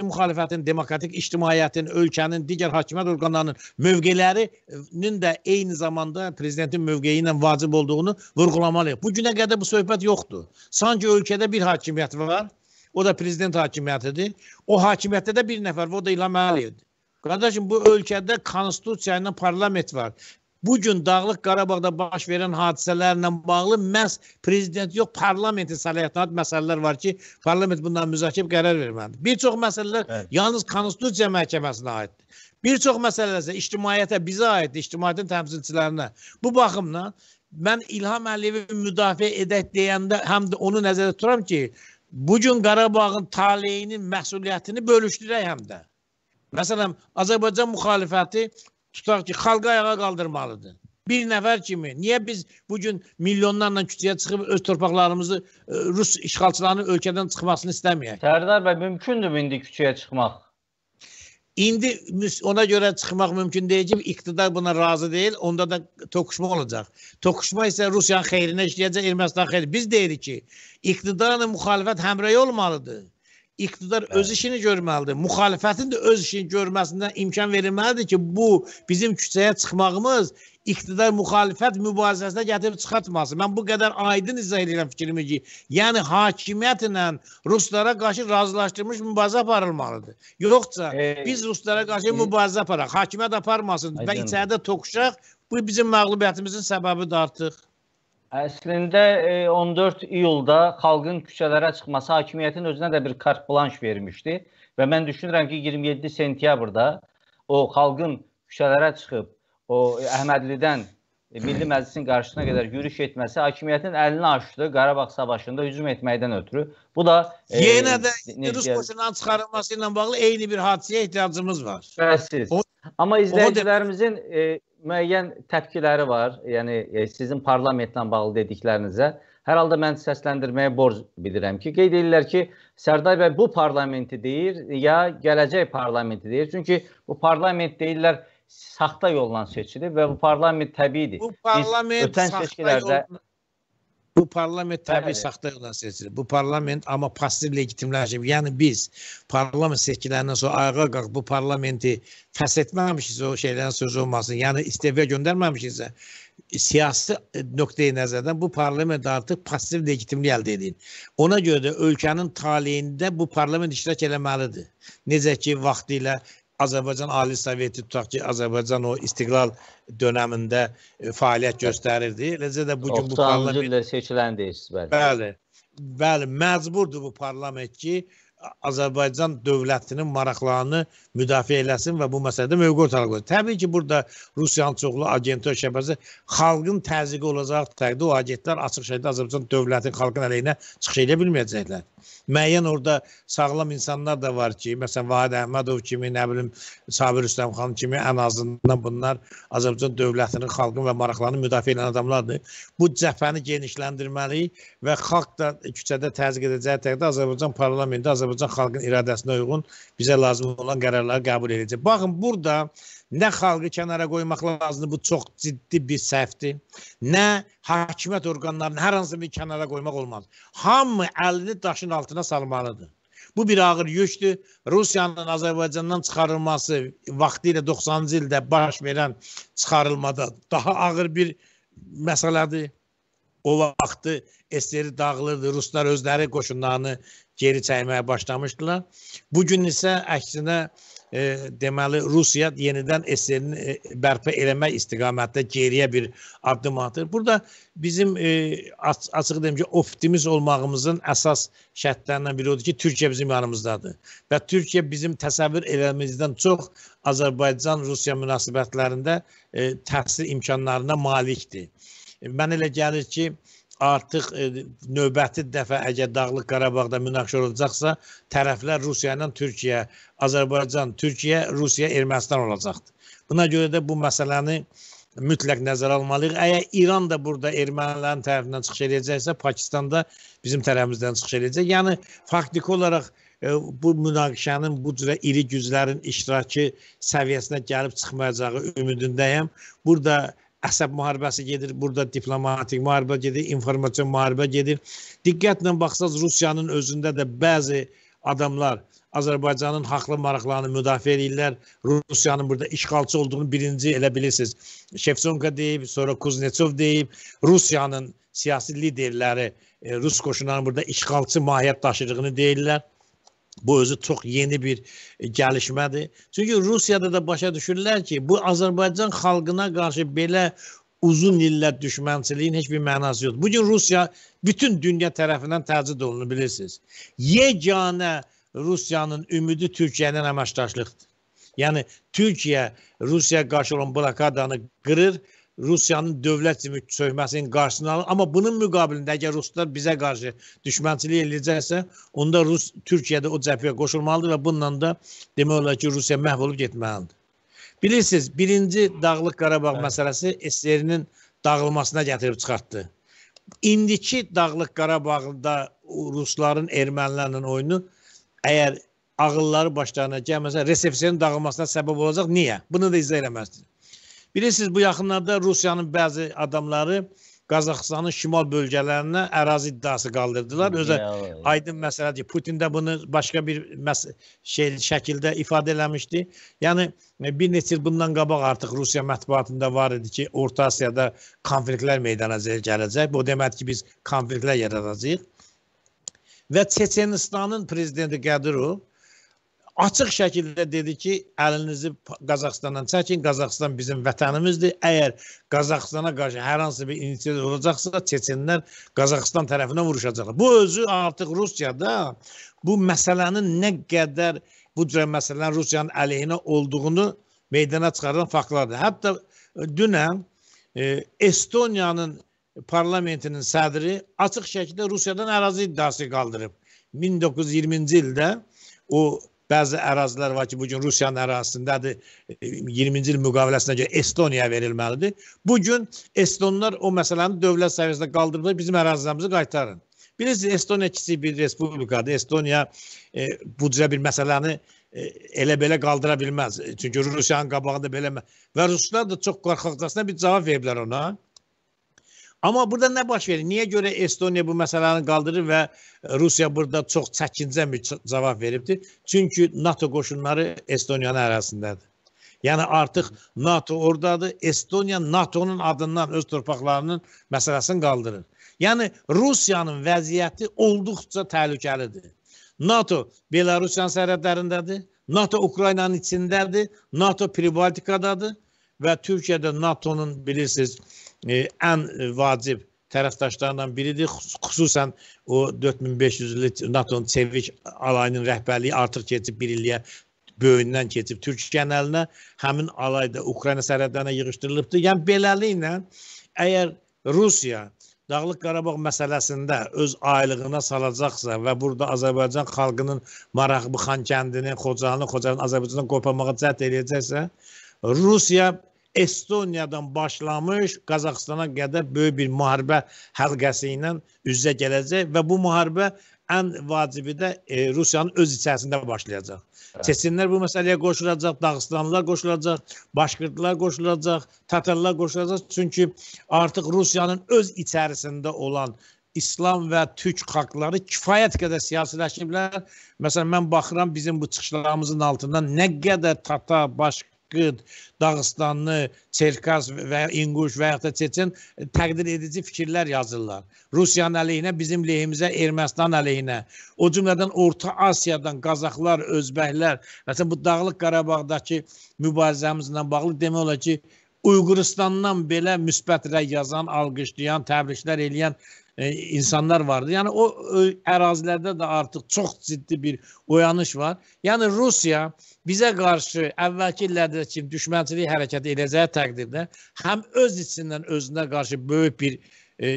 müxalifətin, demokratik ictimaiyyətin, ölkənin digər hakimiyyət orqanlarının mövqelərinin də eyni zamanda prezidentin mövqeyi ilə vacib olduğunu vurğulamalıyıq. Bu günə qədər bu söhbət yoxdur. Sanki ölkədə bir hakimiyyət var O da prezident hakimiyyətidir. O hakimiyyətdə də bir nəfər var, o da İlham Əliyevdir. Qardaşım, bu ölkədə konstitusiya ilə parlament var. Bu gün Dağlıq Qarabağda baş verən hadisələrlə bağlı məhz prezident yox, parlamentin səlahiyyətində məsələlər var ki, parlament bundan müzakirə qərar verməlidir. Bir çox məsələlər evet. yalnız konstitusiya məhkəməsinə aiddir. Bir çox məsələlər isə ictimaiyyətə bizə aiddir, ictimaiyyətin təmsilçilərinə. Bu baxımdan mən İlham Əliyevi müdafiə edək deyəndə həm də onu nəzərdə tuturam ki, bugün Qarabağın taleyini, məsuliyyətini bölüşdürək həm də. Məsələn, Azərbaycan müxalifəti tutaq ki, xalqı ayağa qaldırmalıdır. Bir nəfər kimi. Niyə biz bugün milyonlarla küçəyə çıxıb öz torpaqlarımızı e, Rus işğalçılarının ölkədən çıxmasını istəməyək? Sərdar bəy, mümkündür indi küçəyə çıxmaq? İndi ona görə çıxmaq mümkün deyil ki, iqtidar buna razı deyil, onda da toqquşma olacaq. Toqquşma isə Rusiyanın xeyrinə işləyəcək, Ermənistan xeyri. Biz deyirik ki, iqtidarla müxalifət həmrəy olmalıdır iqtidar Bəli. öz işini görməlidir. Müxalifətin də öz işini görməsindən imkan verilməlidir ki, bu bizim küçəyə çıxmağımız iqtidar müxalifət mübarizəsinə gətirib çıxartmasın. Mən bu qədər aydın izah edirəm fikrimi ki, yəni hakimiyyətlə ruslara qarşı razılaşdırılmış mübarizə aparılmalıdır. Yoxsa e, biz ruslara qarşı e, mübarizə aparaq, hakimiyyət aparmasın aydın. və içəridə toqquşaq. Bu bizim məğlubiyyətimizin səbəbidir artıq. Əslində 14 e, iyulda xalqın küçələrə çıxması hakimiyyətin özünə də bir kart blanş vermişdi və mən düşünürəm ki 27 sentyabrda o xalqın küçələrə çıxıb o Əhmədlidən e, Milli Məclisin qarşısına qədər yürüş etməsi hakimiyyətin əlini açdı Qarabağ savaşında hücum etməkdən ötürü. Bu da e, yenə e, də Rus qoşununun çıxarılması ilə bağlı eyni bir hadisəyə ehtiyacımız var. Bəssiz. O Amma izləyicilərimizin e, müəyyən təpkiləri var. Yəni e, sizin parlamentlə bağlı dediklərinizə. Hər halda mən səsləndirməyə borc bilirəm ki, qeyd edirlər ki, Sərdar bəy bu parlamenti deyir ya gələcək parlamenti deyir. Çünki bu parlament deyirlər saxta yolla seçilib və bu parlament təbiidir. Bu parlament Biz ötən seçkilərdə yoldan Bu parlament tabi evet. saxtalıqla seçilir. Bu parlament amma passiv legitimləşib. Yəni biz parlament seçkilərindən sonra ayağa qalx bu parlamenti fəs etməmişiksə o şeylərin sözü olmasın. Yəni istefə göndərməmişiksə siyasi e, nöqteyi nəzərdən bu parlament artıq passiv legitimlik əldə edir. Ona görə də ölkənin taleyində bu parlament iştirak eləməlidir. Necə ki, vaxtilə Azərbaycan Ali Soveti tutaq ki, Azərbaycan o istiqlal dövründə e, fəaliyyət göstərirdi. Eləcə də bu gün bu parlament seçiləndi siz bəli. Bəli. Bəli, məcburdur bu parlament ki, Azərbaycan dövlətinin maraqlarını müdafiə eləsin və bu məsələdə mövqe ortalıq qoysun. Təbii ki, burada Rusiyanın çoxlu agentlər şəbəkəsi xalqın təzyiqi olacaq təqdirdə o agentlər açıq şəkildə Azərbaycan dövlətinin xalqın əleyhinə çıxış edə bilməyəcəklər. Müəyyən orada sağlam insanlar da var ki, məsələn Vahid Əhmədov kimi, nə bilim Sabir Rüstəmxan kimi ən azından bunlar Azərbaycan dövlətinin, xalqın və maraqlarını müdafiə edən adamlardır. Bu cəbhəni genişləndirməliyik və xalq da küçədə təzyiq edəcəyi təqdirdə Azərbaycan parlamenti Azərbaycan Azərbaycan xalqının iradəsinə uyğun bizə lazım olan qərarları qəbul edəcək. Baxın, burada nə xalqı kənara qoymaq lazımdır, bu çox ciddi bir səhvdir. Nə hakimiyyət orqanlarını hər hansı bir kənara qoymaq olmaz. Hamı əlini daşın altına salmalıdır. Bu bir ağır yükdür. Rusiyanın Azərbaycandan çıxarılması vaxtilə 90-cı ildə baş verən çıxarılmada daha ağır bir məsələdir. O vaxtı SSR dağılırdı. Ruslar özləri qoşunlarını geri çəkməyə başlamışdılar. Bu gün isə əksinə e, deməli Rusiya yenidən SSR-ni e, bərpa eləmək istiqamətində geriyə bir addım atır. Burada bizim e, aç açıq deyim ki, optimist olmağımızın əsas şərtlərindən biri odur ki, Türkiyə bizim yanımızdadır və Türkiyə bizim təsəvvür eləmizdən çox Azərbaycan-Rusiya münasibətlərində e, təsir imkanlarına malikdir. Mən elə gəlir ki, e, artıq e, növbəti dəfə əgər Dağlıq Qarabağda münaqişə olacaqsa, tərəflər Rusiya ilə Türkiyə, Azərbaycan, Türkiyə, Rusiya, Ermənistan olacaqdır. Buna görə də bu məsələni mütləq nəzərə almalıyıq. Əgər İran da burada ermənilərin tərəfindən çıxış eləyəcəksə, Pakistan da bizim tərəfimizdən çıxış eləyəcək. Yəni faktiki olaraq e, bu münaqişənin bu cürə iri güclərin iştirakı səviyyəsinə gəlib çıxmayacağı ümidindəyəm. Burada əsəb müharibəsi gedir, burada diplomatik müharibə gedir, informasiya müharibə gedir. Diqqətlə baxsaz Rusiyanın özündə də bəzi adamlar Azərbaycanın haqlı maraqlarını müdafiə edirlər. Rusiyanın burada işğalçı olduğunu birinci elə bilirsiniz. Şevçonka deyib, sonra Kuznetsov deyib, Rusiyanın siyasi liderləri e, Rus qoşunlarının burada işğalçı mahiyyət daşıdığını deyirlər. Bu özü çox yeni bir gəlişmədir. Çünki Rusiyada da başa düşürlər ki, bu Azərbaycan xalqına qarşı belə uzun illər düşmənçiliyin heç bir mənası yoxdur. Bu gün Rusiya bütün dünya tərəfindən təcrid olunur, bilirsiniz. Yeganə Rusiyanın ümidi Türkiyənin əməkdaşlıqdır. Yəni Türkiyə Rusiyaya qarşı olan blokadanı qırır Rusiyanın dövlət kimi çökməsinin qarşısını alır. Amma bunun müqabilində əgər ruslar bizə qarşı düşmənçilik eləyəcəksə, onda Rus Türkiyədə o cəbhəyə qoşulmalıdır və bununla da demək olar ki, Rusiya məhv olub getməlidir. Bilirsiniz, birinci Dağlıq Qarabağ Hə. məsələsi SSR-nin dağılmasına gətirib çıxartdı. İndiki Dağlıq Qarabağda rusların ermənilərlə oyunu əgər ağılları başlarına gəlməsə, resepsiyanın dağılmasına səbəb olacaq. Niyə? Bunu da izah eləməlisiniz. Bilirsiniz, bu yaxınlarda Rusiyanın bəzi adamları Qazaxıstanın şimal bölgələrinə ərazi iddiası qaldırdılar. Özə aydın məsələdir. Putin də bunu başqa bir şey şəkildə ifadə eləmişdi. Yəni e, bir neçə il bundan qabaq artıq Rusiya mətbuatında var idi ki, Orta Asiyada konfliktlər meydana gələcək. Bu deməkdir ki, biz konfliktlər yaradacağıq. Və Çeçenistanın prezidenti Qədirov açıq şəkildə dedi ki, əlinizi Qazaxıstandan çəkin. Qazaxıstan bizim vətənimizdir. Əgər Qazaxıstana qarşı hər hansı bir inisiativ olacaqsa, Çeçenlər Qazaxıstan tərəfinə vuruşacaqlar. Bu özü artıq Rusiyada bu məsələnin nə qədər bu cür məsələnin Rusiyanın əleyhinə olduğunu meydana çıxaran faktlardır. Hətta dünən e, Estoniyanın parlamentinin sədri açıq şəkildə Rusiyadan ərazi iddiası qaldırıb. 1920-ci ildə o Bəzi ərazilər var ki, bu gün Rusiyanın ərazisindədir. 20-ci e, il müqaviləsinə görə Estoniya verilməlidir. Bu gün Estonlar o məsələni dövlət səviyyəsində qaldırıblar, bizim ərazilərimizi qaytarın. Bilirsiniz, Estoniya kiçik bir respublikadır. Estoniya e, bu cürə bir məsələni e, elə belə qaldıra bilməz. Çünki Rusiyanın qabağında belə və ruslar da çox qorxaqcasına bir cavab veriblər ona. Amma burada nə baş verir? Niyə görə Estoniya bu məsələni qaldırır və e, Rusiya burada çox çəkincə cavab veribdir? Çünki NATO qoşunları Estoniyanın ərazisindədir. Yəni artıq NATO ordadır. Estoniya NATO-nun adından öz torpaqlarının məsələsini qaldırır. Yəni Rusiyanın vəziyyəti olduqca təhlükəlidir. NATO Belarusiyanın sərhədlərindədir. NATO Ukraynanın içindədir. NATO Pribaltikadadır və Türkiyədə NATO-nun bilirsiniz ən vacib tərəfdaşlarından biridir. Xüsusən o 4500-lü NATO-nun çevik alayının rəhbərliyi artıq keçib bir illiyə böyündən keçib Türkiyənin əlinə, həmin alay da Ukrayna sərhədlərinə yığışdırılıbdı. Yəni beləliklə əgər Rusiya Dağlıq Qarabağ məsələsində öz aylığına salacaqsa və burada Azərbaycan xalqının marağı Xankəndini, Xocanı, Xocanın Azərbaycandan qoparmağa cəhd eləyəcəksə, Rusiya Estoniyadan başlamış Qazaxstana qədər böyük bir müharibə həlqəsi ilə üzə gələcək və bu müharibə ən vacibi də e, Rusiyanın öz içərisində başlayacaq. Hə. Çeçenlər bu məsələyə qoşulacaq, Dağıstanlılar qoşulacaq, Başqırtlar qoşulacaq, Tatarlar qoşulacaq. Çünki artıq Rusiyanın öz içərisində olan İslam və Türk xalqları kifayət qədər siyasiləşiblər. Məsələn, mən baxıram bizim bu çıxışlarımızın altından nə qədər Tatar, Başqırt Qırd, Dağıstanlı, Çerkaz və İnquş və yaxud da Çeçen təqdir edici fikirlər yazırlar. Rusiyanın əleyhinə, bizim lehimizə, Ermənistan əleyhinə. O cümlədən Orta Asiyadan Qazaxlar, Özbəklər, məsələn bu Dağlıq Qarabağdakı mübarizəmizlə bağlı demək olar ki, Uyğuristandan belə müsbət rəy yazan, alqışlayan, təbriklər eləyən e, insanlar vardı. Yəni o e, ərazilərdə də artıq çox ciddi bir oyanış var. Yəni Rusiya bizə qarşı əvvəlki illərdəki düşmənçilik hərəkəti edəcəyi təqdirdə həm öz içindən özünə qarşı böyük bir e,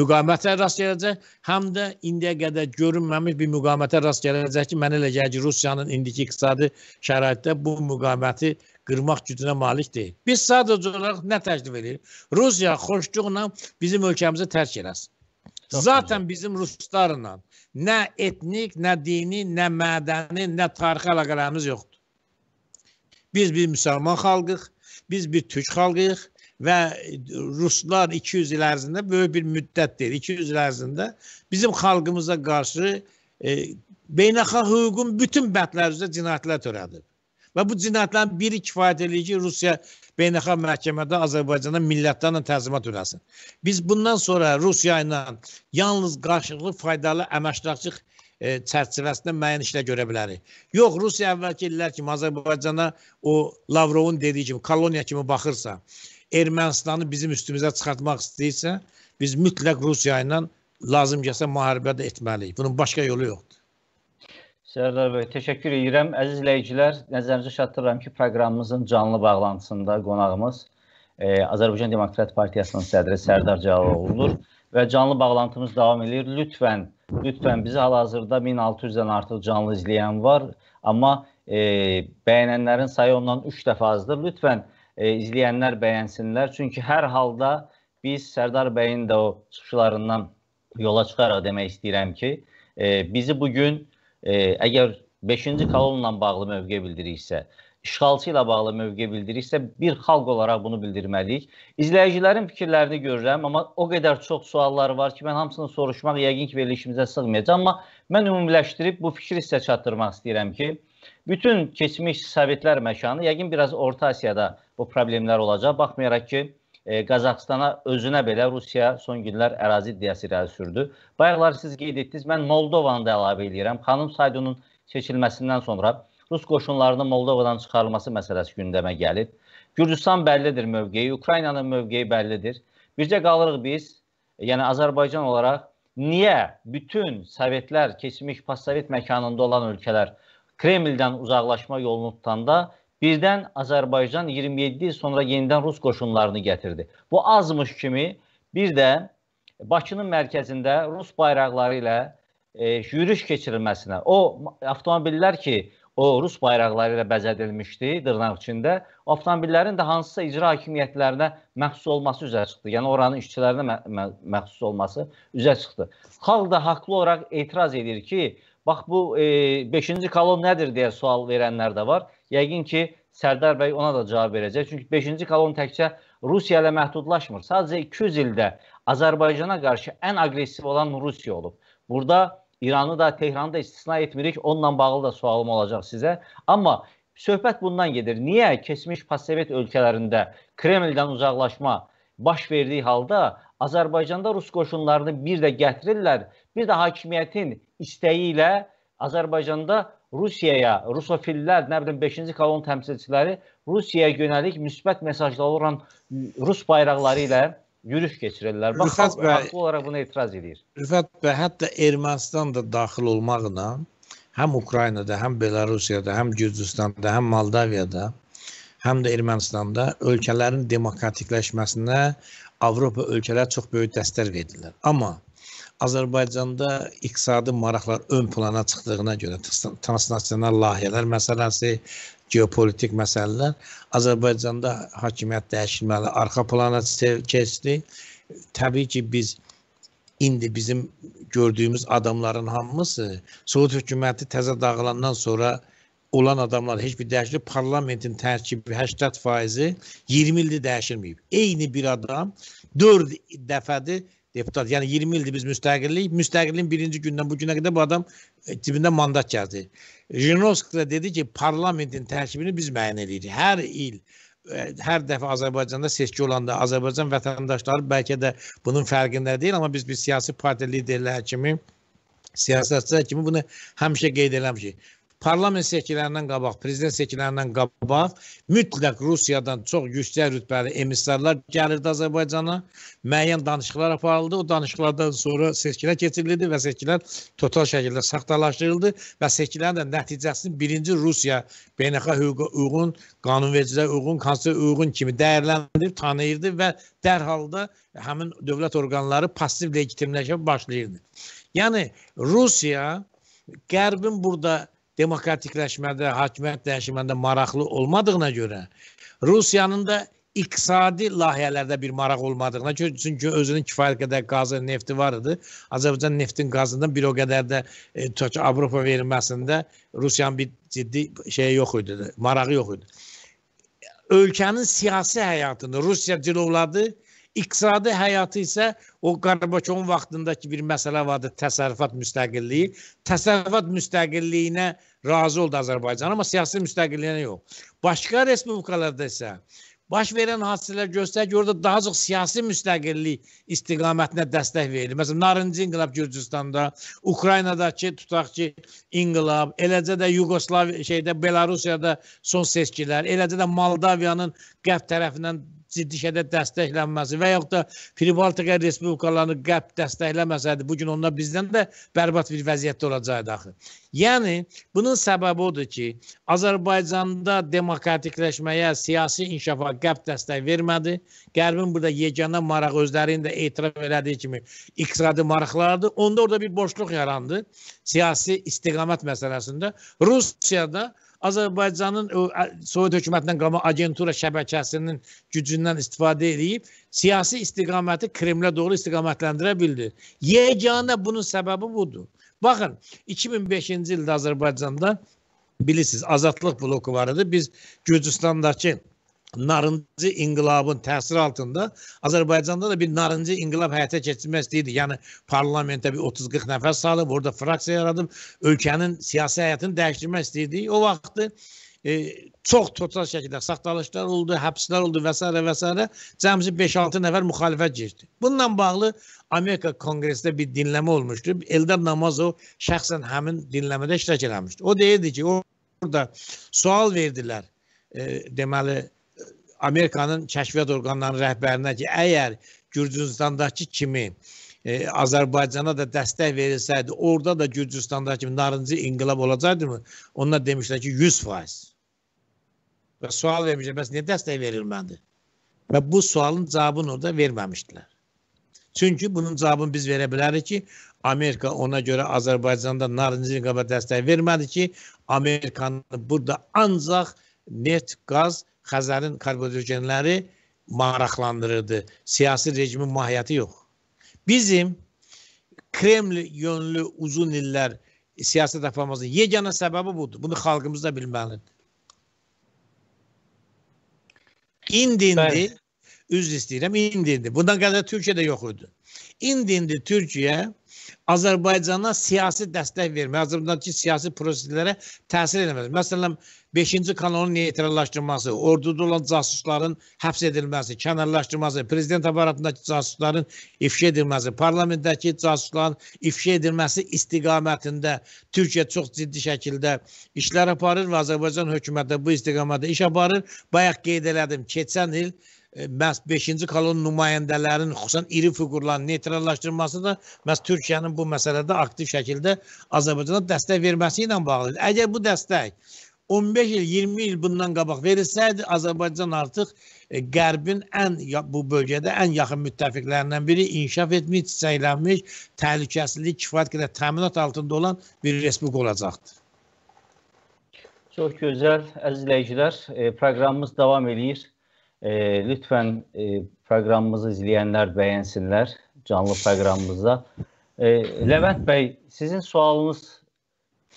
müqavimətə rast gələcək, həm də indiyə qədər görünməmiş bir müqavimətə rast gələcək ki, mənə elə gəlir ki, Rusiyanın indiki iqtisadi şəraitdə bu müqaviməti qırmaq gücünə malik deyil. Biz sadəcə olaraq nə təklif edirik? Rusiya xoşluqla bizim ölkəmizi tərk eləsin. Çok Zaten güzel. bizim Ruslarla nə etnik, nə dini, nə mədəni, nə tarixi əlaqələrimiz yoxdur. Biz bir müsəlman xalqıq, biz bir türk xalqıyıq və ruslar 200 il ərzində böyük bir müddətdir. 200 il ərzində bizim xalqımıza qarşı e, beynəlxalq hüququn bütün bəndləri üzrə cinayətlər törədib. Və bu cinayətlərin biri kifayət eləyir ki, Rusiya beynəlxalq məhkəmədə Azərbaycana millətlərlə təzyimat ödəsin. Biz bundan sonra Rusiya ilə yalnız qarşılıqlı faydalı əməkdaşlıq e, çərçivəsində müəyyən işlər görə bilərik. Yox, Rusiya əvvəlki illər kimi Azərbaycana o Lavrovun dediyi kimi koloniya kimi baxırsa, Ermənistanı bizim üstümüzə çıxartmaq istəyirsə, biz mütləq Rusiya ilə lazım gəlsə müharibə də etməliyik. Bunun başqa yolu yoxdur. Sərdar bəy, təşəkkür edirəm. Əziz izləyicilər, nəzərinizə çatdırıram ki, proqramımızın canlı bağlantısında qonağımız e, Azərbaycan Demokrat Partiyasının sədri Sərdar Cəlaloğludur və canlı bağlantımız davam edir. Lütfən, lütfən bizi hal-hazırda 1600-dən artıq canlı izləyən var, amma e, bəyənənlərin sayı ondan 3 dəfə azdır. Lütfən e, izləyənlər bəyənsinlər, çünki hər halda biz Sərdar bəyin də o çıxışlarından yola çıxaraq demək istəyirəm ki, e, bizi bu gün e, əgər 5-ci kolonla bağlı mövqe bildiriksə, işğalçı ilə bağlı mövqe bildiriksə, bir xalq olaraq bunu bildirməliyik. İzləyicilərin fikirlərini görürəm, amma o qədər çox suallar var ki, mən hamısını soruşmaq yəqin ki, verilişimizə sığmayacaq, amma mən ümumiləşdirib bu fikri sizə çatdırmaq istəyirəm ki, bütün keçmiş Sovetlər məkanı yəqin biraz Orta Asiyada bu problemlər olacaq. Baxmayaraq ki, e, Qazaxstana özünə belə Rusiya son günlər ərazi iddiası irəli sürdü. Bayaqlar siz qeyd etdiniz, mən Moldovanı da əlavə edirəm. Xanım Saydunun seçilməsindən sonra Rus qoşunlarının Moldovadan çıxarılması məsələsi gündəmə gəlib. Gürcüstan bəllidir mövqeyi, Ukraynanın mövqeyi bəllidir. Bircə qalırıq biz, yəni Azərbaycan olaraq niyə bütün Sovetlər keçmiş postsovet məkanında olan ölkələr Kremldən uzaqlaşma yolunu tutanda Birdən Azərbaycan 27 il sonra yenidən rus qoşunlarını gətirdi. Bu azmış kimi bir də Bakının mərkəzində rus bayraqları ilə e, yürüş keçirilməsinə, o avtomobillər ki, o rus bayraqları ilə bəzədilmişdi dırnaq içində, o avtomobillərin də hansısa icra hakimiyyətlərinə məxsus olması üzə çıxdı. Yəni oranın işçilərinə mə mə məxsus olması üzə çıxdı. Xalq da haqlı olaraq etiraz edir ki, bax bu 5-ci e, kolon nədir deyə sual verənlər də var. Yəqin ki, Sərdar bəy ona da cavab verəcək. Çünki 5-ci kolon təkcə Rusiya ilə məhdudlaşmır. Sadəcə 200 ildə Azərbaycana qarşı ən aqressiv olan Rusiya olub. Burada İranı da, Tehranı da istisna etmirik. Onunla bağlı da sualım olacaq sizə. Amma söhbət bundan gedir. Niyə keçmiş postsovet ölkələrində Kremldən uzaqlaşma baş verdiyi halda Azərbaycanda rus qoşunlarını bir də gətirirlər, bir də hakimiyyətin istəyi ilə Azərbaycanda Rusiyaya, rusofillər, nə bilim 5-ci kolon təmsilçiləri Rusiyaya yönəlik müsbət mesajları olan rus bayraqları ilə yürüş keçirirlər. Bax, Rüfət bəy, haqlı olaraq buna etiraz edir. Rüfət bəy, hətta Ermənistan da daxil olmaqla həm Ukraynada, həm Belarusiyada, həm Gürcüstanda, həm Moldaviyada, həm də Ermənistanda ölkələrin demokratikləşməsinə Avropa ölkələri çox böyük dəstək verirlər. Amma Azərbaycanda iqtisadi maraqlar ön plana çıxdığına görə transnasional layihələr məsələsi, geopolitik məsələlər Azərbaycanda hakimiyyət dəyişməli arxa plana keçdi. Təbii ki, biz indi bizim gördüyümüz adamların hamısı Sovet hökuməti təzə dağılandan sonra olan adamlar heç bir dəyişikli parlamentin tərkibi 80 faizi 20 ildir dəyişilməyib. Eyni bir adam 4 dəfədir deputat. Yəni 20 ildir biz müstəqillik. Müstəqilliyin birinci gündən bu günə qədər bu adam e, cibində mandat gəldi. Jirinovski də dedi ki, parlamentin tərkibini biz müəyyən edirik. Hər il e, hər dəfə Azərbaycanda seçki olanda Azərbaycan vətəndaşları bəlkə də bunun fərqində deyil, amma biz bir siyasi partiya liderləri kimi siyasətçilər kimi bunu həmişə qeyd eləmişik parlament seçkilərindən qabaq, prezident seçkilərindən qabaq mütləq Rusiyadan çox yüksək rütbəli emissarlar gəlirdi Azərbaycana. Müəyyən danışıqlar aparıldı. O danışıqlardan sonra seçkilər keçirildi və seçkilər total şəkildə saxtalaşdırıldı və seçkilərin də nəticəsini birinci Rusiya beynəlxalq hüquqa uyğun, qanunvericilərə uyğun, konstitusiyaya uyğun kimi dəyərləndirib tanıyırdı və dərhal da həmin dövlət orqanları passiv legitimləşmə başlayırdı. Yəni Rusiya Qərbin burada demokratikləşmədə, hakimiyyət dəyişimində maraqlı olmadığına görə Rusiyanın da iqtisadi layihələrdə bir maraq olmadığına görə, çünki özünün kifayət qədər qazı, nefti var idi. Azərbaycan neftin qazından bir o qədər də e, Avropa verilməsində Rusiyanın bir ciddi şeyi yox idi, marağı yox idi. Ölkənin siyasi həyatını Rusiya cilovladı. İqtisadi həyatı isə o Qarbaçovun vaxtındakı bir məsələ vardı, təsərrüfat müstəqilliyi. Təsərrüfat müstəqilliyinə e, razı oldu Azərbaycan, amma siyasi müstəqilliyinə yox. Başqa respublikalarda isə baş verən hadisələr göstərir ki, orada daha çox siyasi müstəqillik istiqamətinə dəstək verilir. Məsələn, narıncı inqilab Gürcüstanda, Ukraynadakı tutaq ki, inqilab, eləcə də Yugoslav şeydə Belarusiyada son seçkilər, eləcə də Moldaviyanın qərb tərəfindən ciddi şəkildə dəstəklənməsi və yaxud da Pribaltika respublikalarını qəlb dəstəkləməsəydi bu gün onlar bizdən də bərbad bir vəziyyətdə olacaqdı axı. Yəni bunun səbəbi odur ki, Azərbaycanda demokratikləşməyə, siyasi inkişafa qəlb dəstək vermədi. Qərbin burada yeganə maraq özlərinin də etiraf elədiyi kimi iqtisadi maraqlardır. Onda orada bir boşluq yarandı siyasi istiqamət məsələsində. Rusiyada Azərbaycanın o, Sovet hökumətindən qalan agentura şəbəkəsinin gücündən istifadə edib siyasi istiqaməti Kremlə doğru istiqamətləndirə bildi. Yeganə bunun səbəbi budur. Baxın, 2005-ci ildə Azərbaycanda bilirsiniz, Azadlıq bloku var idi. Biz Gürcüstandakı narıncı inqilabın təsiri altında Azərbaycanda da bir narıncı inqilab həyata keçirmək istəyirdi. Yəni parlamentə bir 30-40 nəfər salıb, orada fraksiya yaradıb ölkənin siyasi həyatını dəyişdirmək istəyirdi. O vaxtı e, çox total şəkildə saxtalaşlar oldu, həbslər oldu və s. və s. cəmsi 5-6 nəfər müxalifət keçdi. Bununla bağlı Amerika Konqresində bir dinləmə olmuşdu. Eldar Namazov şəxsən həmin dinləmədə iştirak etmişdi. O deyirdi ki, orada sual verdilər. E, deməli Amerikanın kəşfiyyat orqanlarının rəhbərinə ki, əgər Gürcüstandakı kimi e, Azərbaycana da dəstək verilsəydi, orada da Gürcüstandakı kimi narıncı inqilab olacaqdımı? Onlar demişlər ki, 100%. Və sual vermişlər, bəs niyə dəstək verilməlidir? Və bu sualın cavabını orada verməmişdilər. Çünki bunun cavabını biz verə bilərik ki, Amerika ona görə Azərbaycanda narıncı inqilaba dəstək vermədi ki, Amerikanı burada ancaq neft, qaz Xəzərin karbohidrogenləri maraqlandırırdı. Siyasi rejimin mahiyyəti yox. Bizim Kreml yönlü uzun illər siyasət aparmamızın yeganə səbəbi budur. Bunu xalqımız da bilməlidir. İndi-indi üzr istəyirəm, indi-indi. Bundan qədər Türkiyədə yox idi. İndi-indi Türkiyə Azərbaycana siyasi dəstək vermək, Azərbaycandakı siyasi proseslərə təsir etməz. Məsələn, 5-ci kanalın neytrallaşdırılması, orduda olan casusların həbs edilməsi, kənarlaşdırılması, prezident aparatındakı casusların ifşa edilməsi, parlamentdəki casusların ifşa edilməsi istiqamətində Türkiyə çox ciddi şəkildə işlər aparır və Azərbaycan hökuməti bu istiqamətdə iş aparır. Bayaq qeyd elədim, keçən il E, məhz 5-ci kolon nümayəndələrin, xüsusən iri fiqurların neytrallaşdırılması da məhz Türkiyənin bu məsələdə aktiv şəkildə Azərbaycana dəstək verməsi ilə bağlıdır. Əgər bu dəstək 15 il, 20 il bundan qabaq verilsəydi, Azərbaycan artıq e, Qərbin ən bu bölgədə ən yaxın müttəfiqlərindən biri inkişaf etmiş, çiçəklənmiş, təhlükəsizlik kifayət qədər təminat altında olan bir respublika olacaqdır. Çox gözəl əziz izləyicilər, e, proqramımız davam eləyir. E, lütfen e, proqramımızı izləyənlər bəyənsinlər canlı proqramımızda. E, Levent Bey, sizin sualınız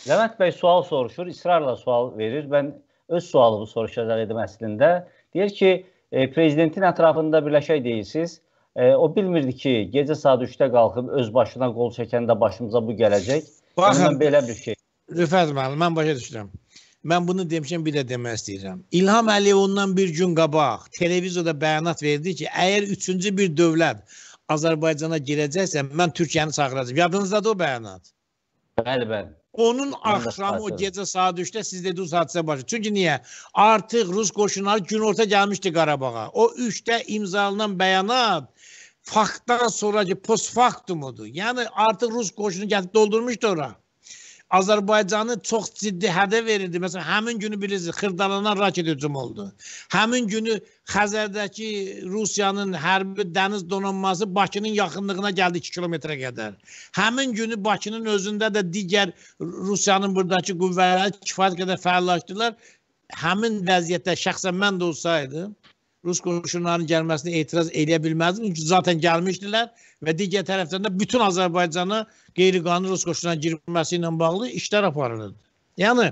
Levent Bey sual soruşur, ısrarla sual verir. Ben öz sualımı soruşacaq edim əslində. Deyir ki, e, prezidentin ətrafında birləşək deyilsiniz. E, o bilmirdi ki, gecə saat 3-də qalxıb öz başına qol çəkəndə başımıza bu gələcək. Baxın, Ondan belə bir şey. Rüfət müəllim, mən başa düşürəm. Mən bunu demişəm, bir də demək istəyirəm. İlham Əliyev ondan bir gün qabaq televizorda bəyanat verdi ki, əgər üçüncü bir dövlət Azərbaycana girəcəksə, mən Türkiyəni çağıracağam. Yadınızdadır o bəyanat? Bəli, bəli. Onun axşamı o gecə saat 3-də siz dediniz hadisə başı. Çünki niyə? Artıq Rus qoşunları günorta gəlmişdi Qarabağa. O 3-də imzalanan bəyanat faktdan sonraki post faktumudur. Yəni artıq Rus qoşunu gəlib doldurmuşdu ora. Azərbaycanı çox ciddi hədə verildi. Məsələn, həmin günü bilirsiniz, Xırdalanan raket hücum oldu. Həmin günü Xəzərdəki Rusiyanın hərbi dəniz donanması Bakının yaxınlığına gəldi 2 kilometrə qədər. Həmin günü Bakının özündə də digər Rusiyanın buradakı qüvvələri kifayət qədər fəallaşdılar. Həmin vəziyyətdə şəxsən mən də olsaydım, Rus qoşunlarının gəlməsinə etiraz eləyə bilməzdilər. Çünki zaten gəlmişdilər və digər tərəfdən də bütün Azərbaycanı qeyri-qanuni Rus qoşunlarının girməsi ilə bağlı işlər aparılırdı. Yəni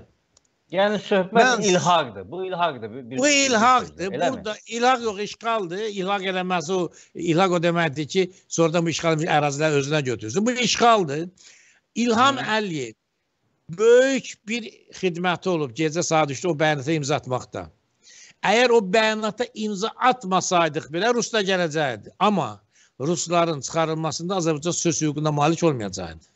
Yəni söhbət mən, ilhaqdır. Bu ilhaqdır. Bir, bu ilhaqdır. Bir, bu da ilhaq yox, işğaldır. İlhaq eləməsi o ilhaq o deməkdir ki, sonradan bu işğal əraziləri özünə götürsün. Bu işğaldır. İlham Hı. Əliyev böyük bir xidməti olub gecə saat 3-də o bəyanata imza atmaqda. Əgər o bəyanata imza atmasaydıq belə Rusda gələcəkdi. Amma rusların çıxarılmasında Azərbaycan söz hüququna malik olmayacaqdı.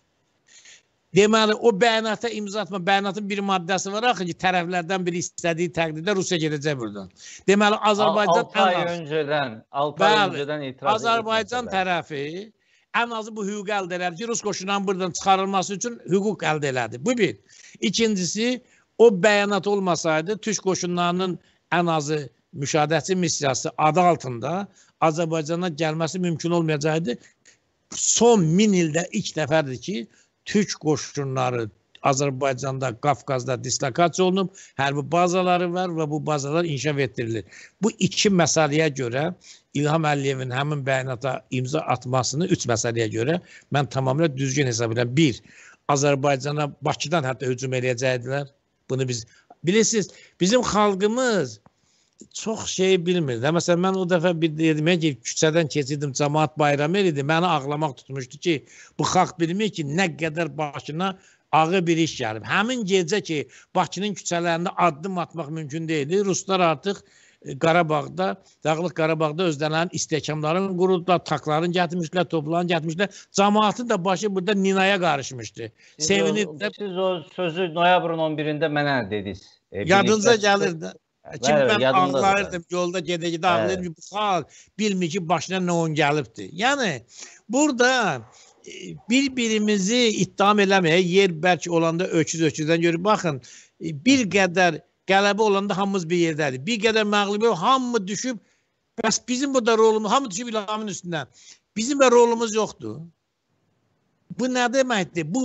Deməli, o bəyanata imza atma, bəyanatın bir maddəsi var axı ki, tərəflərdən biri istədiyi təqdirdə Rusiya gedəcək buradan. Deməli, Azərbaycan 6 ay öncədən, 6 ay öncədən etiraz Azərbaycan tərəfi ən azı bu hüquq əldə elədi ki, Rus qoşununun buradan çıxarılması üçün hüquq əldə elədi. Bu bir. İkincisi, o bəyanat olmasaydı, Türk qoşunlarının ən azı müşahidəçi missiyası adı altında Azərbaycana gəlməsi mümkün olmayacaqdı. Son 1000 ildə ilk dəfədir ki, türk qoşunları Azərbaycanda, Qafqazda dislokasiya olunub, hərbi bazaları var və bu bazalar inkişaf etdirilir. Bu iki məsələyə görə İlham Əliyevin həmin bəyanata imza atmasını üç məsələyə görə mən tamamilə düzgün hesab edirəm. Bir, Azərbaycana Bakıdan hətta hücum eləyəcəkdilər. Bunu biz Bilirsiniz, bizim xalqımız çox şey bilmir. Də məsələn mən o dəfə bir dedim ki, küçədən keçirdim, cəmaət bayramı idi. Məni ağlamaq tutmuşdu ki, bu xalq bilmir ki, nə qədər başına ağı bir iş gəlib. Həmin gecə ki, Bakının küçələrində addım atmaq mümkün deyildi. Ruslar artıq Qarabağda, Dağlıq Qarabağda özlərin istehkamların quruldular, takların gətirmişdilər, toplan gətirmişdilər. Cəmaatın da başı burada ninaya qarışmışdı. Sevinirdilər. Siz o sözü noyabrın 11-də mənə dediniz. E, Yadınıza gəlir də. E, Kim mən ağlayırdım yolda gedə-gedə ağlayırdım bu xalq bilmir ki başına nə on gəlibdi. Yəni burada e, bir-birimizi ittiham eləməyə yer bərk olanda öküz öküzdən görür. Baxın e, bir qədər qələbə olanda hamımız bir yerdədir. Bir qədər məğlubiyyət hamı düşüb bəs bizim burada rolumuz hamı düşüb İlhamın üstündən. Bizim bir rolumuz yoxdur. Bu nə deməkdir? Bu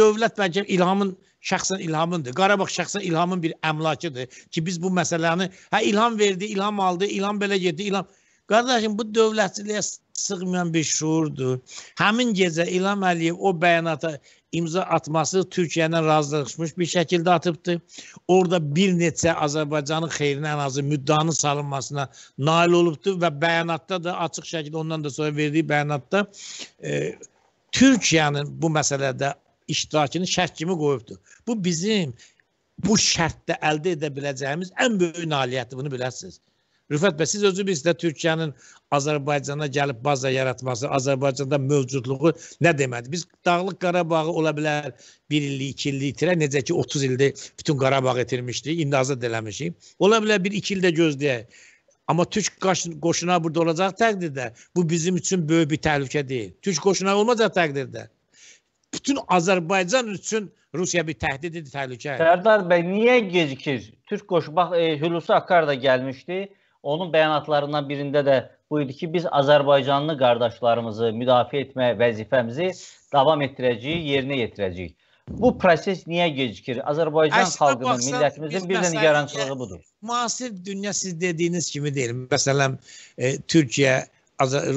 dövlət bəlkə İlhamın şəxsən İlhamındır. Qarabağ şəxsən İlhamın bir əmlakıdır ki, biz bu məsələni hə İlham verdi, İlham aldı, İlham belə getdi, İlham Qardaşım bu dövlətçiliyə sığmayan bir şuurdur. Həmin gecə İlham Əliyev o bəyanata imza atması Türkiyədən razılaşmış bir şəkildə atıbdı. Orada bir neçə Azərbaycanın xeyrinə ən azı müddanın salınmasına nail olubdu və bəyanatda da açıq şəkildə ondan da sonra verdiyi bəyanatda e, Türkiyənin bu məsələdə iştirakını şərt kimi qoyubdu. Bu bizim bu şərtdə əldə edə biləcəyimiz ən böyük nailiyyətdir, bunu biləsiniz. Rüfət bəy, siz özünüz də Türkiyənin Azərbaycana gəlib baza yaratması, Azərbaycanda mövcudluğu nə deməkdir? Biz Dağlıq Qarabağı ola bilər 1 illik, 2 illik itirə, necə ki 30 ildir bütün Qarabağ itirmişdik, indi azad eləmişik. Ola bilər 1-2 ildə gözləyək. Amma Türk qoşuna burada olacaq təqdirdə bu bizim üçün böyük bir təhlükə deyil. Türk qoşuna olmayacaq təqdirdə bütün Azərbaycan üçün Rusiya bir təhdididir, təhlükə. Sərdar bəy niyə gecikir? Türk qoşu bax e, Hulusi Akar da gəlmişdi. Onun bəyanatlarından birində də bu idi ki, biz Azərbaycanlı qardaşlarımızı müdafiə etmə vəzifəmizi davam etdirəcəyik, yerinə yetirəcəyik. Bu proses niyə gecikir? Azərbaycan Əslində xalqının, baxsan, millətimizin bir də nigarançılığı budur. Müasir dünya siz dediyiniz kimi deyil. Məsələn, e, Türkiyə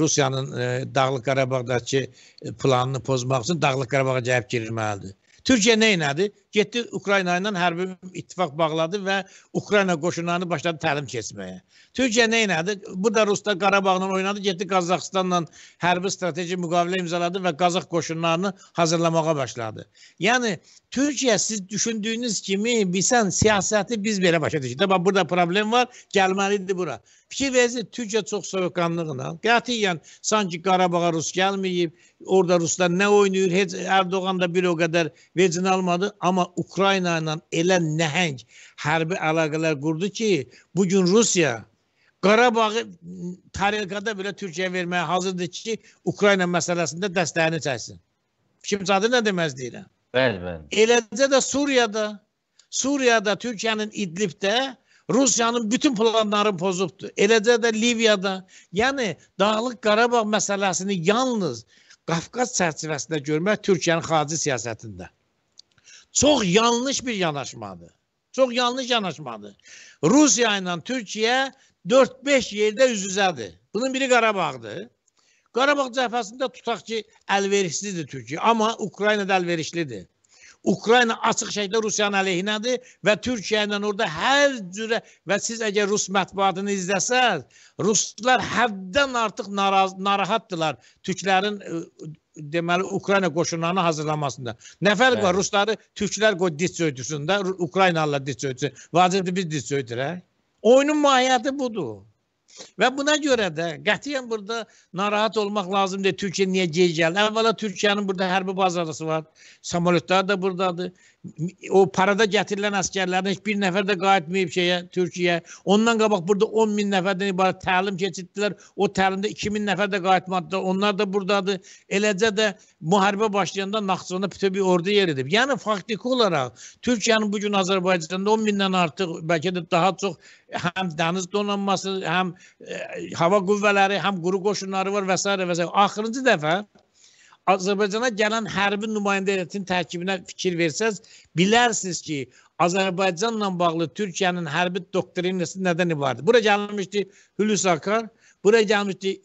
Rusiyanın e, Dağlıq Qarabağdakı e, planını pozmaq üçün Dağlıq Qarabağa gəlib girilməlidir. Türkiyə nə elədi? Getdi Ukrayna ilə hərbi ittifaq bağladı və Ukrayna qoşunlarını başladı təlim keçməyə. Türkiyə nə elədi? Bu da Ruslar Qarabağla oynadı, getdi Qazaxstanla hərbi strateji müqavilə imzaladı və Qazax qoşunlarını hazırlamağa başladı. Yəni Türkiyə siz düşündüyünüz kimi bilsən siyasəti biz belə başa düşdük. Bax burada problem var, gəlməli idi bura. Fikir verici Türkiyə çox soyuqqanlıqla, qətiyyən sanki Qarabağa rus gəlməyib, orada ruslar nə oynayır, heç Erdoğan da bir o qədər vecini almadı, amma Amma Ukrayna ilə elə nəhəng hərbi əlaqələr qurdu ki, bu gün Rusiya Qarabağı tarelkada belə Türkiyəyə verməyə hazırdır ki, Ukrayna məsələsində dəstəyini çəksin. Fikrimcədir nə deməz deyirəm. Bəli, bəli. Eləcə də Suriyada, Suriyada Türkiyənin İdlibdə Rusiyanın bütün planlarını pozubdu. Eləcə də Liviyada, yəni Dağlıq Qarabağ məsələsini yalnız Qafqaz çərçivəsində görmək Türkiyənin xarici siyasətində. Çox yanlış bir yanaşmadır. Çox yanlış yanaşmadır. Rusiya ilə Türkiyə 4-5 yerdə üz-üzədir. Bunun biri Qarabağdır. Qarabağ cəbhəsində tutaq ki, əlverişlidir Türkiyə, amma Ukrayna da əlverişlidir. Ukrayna açıq şəkildə Rusiyanın əleyhinədir və Türkiyə ilə orada hər cürə və siz əgər rus mətbuatını izləsəz, ruslar həddən artıq narahatdırlar türklərin deməli Ukrayna qoşunlarını hazırlamasında. Nə fərq var? Rusları türklər qoy diz çöydürsün də, Ukraynalılar diz çöydürsün. Vacibdir biz diz çöydürək. Oyunun mahiyyəti budur. Və buna görə də qətiyyən burada narahat olmaq lazımdır. Türkiyə niyə gec gəldi? Əvvəla Türkiyənin burada hərbi bazarası var. Samolyotlar da burdadır o parada gətirilən əskərlərin heç bir nəfər də qayıtmayıb şeyə, Türkiyəyə. Ondan qabaq burada 10 min nəfərdən ibarət təlim keçirdilər. O təlimdə 2 min nəfər də qayıtmadı. Onlar da burdadır. Eləcə də müharibə başlayanda Naxçıvanda bütöv bir ordu yer edib. Yəni faktiki olaraq Türkiyənin bu gün Azərbaycanda 10 mindən artıq, bəlkə də daha çox həm dəniz donanması, həm ə, e, hava qüvvələri, həm quru qoşunları var və s. və s. Axırıncı dəfə Azərbaycana gələn hərbi nümayəndə heyətinin tərkibinə fikir versəz, bilərsiniz ki, Azərbaycanla bağlı Türkiyənin hərbi doktrinası nədən ibarətdir? Bura gəlmişdi Hulusi Akar, bura gəlmişdi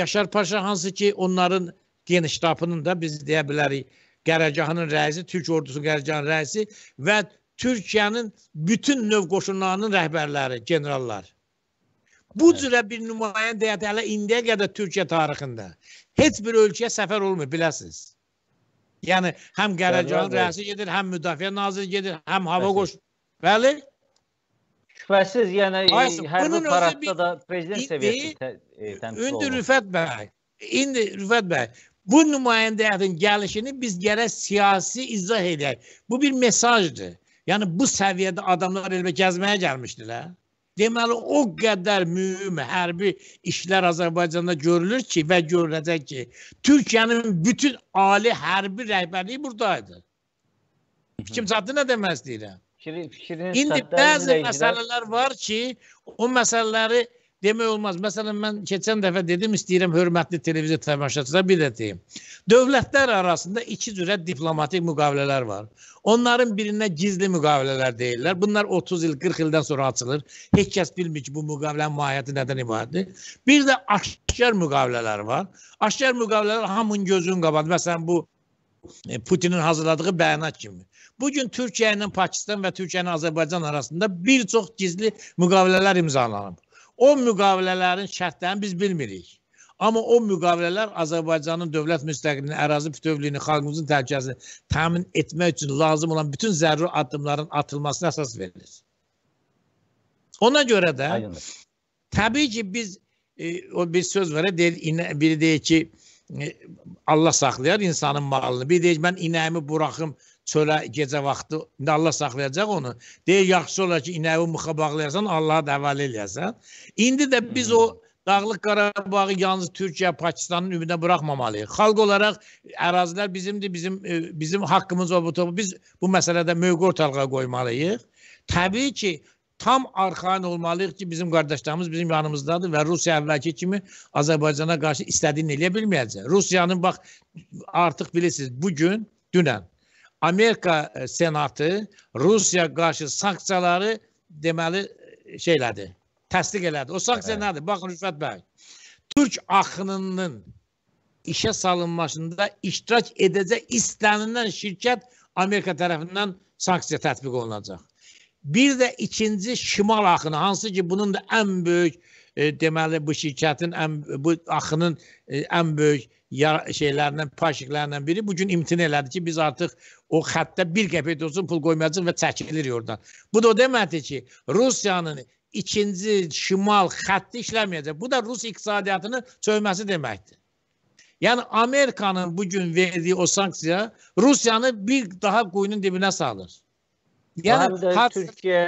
Yaşar Paşa, hansı ki, onların geniştabının da biz deyə bilərik qərargahının rəisi, Türk ordusunun qərargahının rəisi və Türkiyənin bütün növ qoşunlarının rəhbərləri, generallar. Bu cürə bir nümayəndə heyəti hələ indiyə qədər Türkiyə tarixində heç bir ölkəyə səfər olmur, biləsiniz. Yəni həm Qərargahın rəisi gedir, həm müdafiə naziri gedir, həm hava qoş. Bəli? Şübhəsiz, yəni e, Aysin, hər bir paradda da prezident səviyyəsi e, təmsil olunur. İndi Rüfət bəy, indi Rüfət bəy, bu nümayəndə heyətin gəlişini biz gərək siyasi izah edək. Bu bir mesajdır. Yəni bu səviyyədə adamlar elbə gəzməyə gəlmişdilər. Deməli o qədər mühüm hərbi işlər Azərbaycanda görülür ki və görüləcək ki, Türkiyənin bütün ali hərbi rəhbərliyi buradaydı. Fikrim çatdı nə demək istəyirəm? Fikri, İndi bəzi məsələlər var ki, o məsələləri demək olmaz. Məsələn, mən keçən dəfə dedim, istəyirəm hörmətli televiziya tamaşaçılara bir də deyim. Dövlətlər arasında iki cürə diplomatik müqavilələr var. Onların birinə gizli müqavilələr deyirlər. Bunlar 30 il, 40 ildən sonra açılır. Heç kəs bilmir ki, bu müqavilənin mahiyyəti nədən ibarətdir. Bir də aşkar müqavilələr var. Aşkar müqavilələr hamının gözünün qabağında. Məsələn, bu e, Putinin hazırladığı bəyanat kimi. Bu gün Türkiyə ilə Pakistan və Türkiyə ilə Azərbaycan arasında bir çox gizli müqavilələr imzalanıb. O müqavilələrin şərtlərini biz bilmirik. Amma o müqavilələr Azərbaycanın dövlət müstəqilliyini, ərazi bütövlüyünü, xalqımızın təhlükəsini təmin etmək üçün lazım olan bütün zəruri addımların atılmasına əsas verilir. Ona görə də Aynen. təbii ki biz e, o bir söz var, deyir, inə, biri deyir ki e, Allah saxlayar insanın malını. Biri deyir mən inəyimi buraxım çölə gecə vaxtı indi Allah saxlayacaq onu. Deyir yaxşı olar ki, inəyi muxa bağlayasan, Allaha da həvalə eləyəsən. İndi də biz o Dağlıq Qarabağı yalnız Türkiyə, Pakistanın ümidinə buraxmamalıyıq. Xalq olaraq ərazilər bizimdir, bizim e, bizim haqqımız o bu topu. Biz bu məsələdə mövqe ortalığa qoymalıyıq. Təbii ki, tam arxain olmalıyıq ki, bizim qardaşlarımız bizim yanımızdadır və Rusiya əvvəlki kimi Azərbaycana qarşı istədiyini eləyə bilməyəcək. Rusiyanın bax artıq bilirsiniz, bu gün, dünən Amerika e, Senatı Rusiya qarşı sanksiyaları deməli e, şey elədi. Təsdiq elədi. O sanksiya hə. nədir? Baxın Rüfət bəy. Türk axınının işə salınmasında iştirak edəcək istənilən şirkət Amerika tərəfindən sanksiya tətbiq olunacaq. Bir də ikinci şimal axını, hansı ki bunun da ən böyük e, deməli bu şirkətin ən bu axının e, ən böyük şeylərindən, paşiqlərindən biri bu gün imtina elədi ki, biz artıq o xəttə bir qəpik olsun pul qoymayacaq və çəkilir oradan. Bu da o deməkdir ki, Rusiyanın ikinci şimal xətti işləməyəcək. Bu da Rus iqtisadiyyatının çöyməsi deməkdir. Yəni Amerikanın bu gün verdiyi o sanksiya Rusiyanı bir daha quyunun dibinə salır. Yəni də har... Türkiyə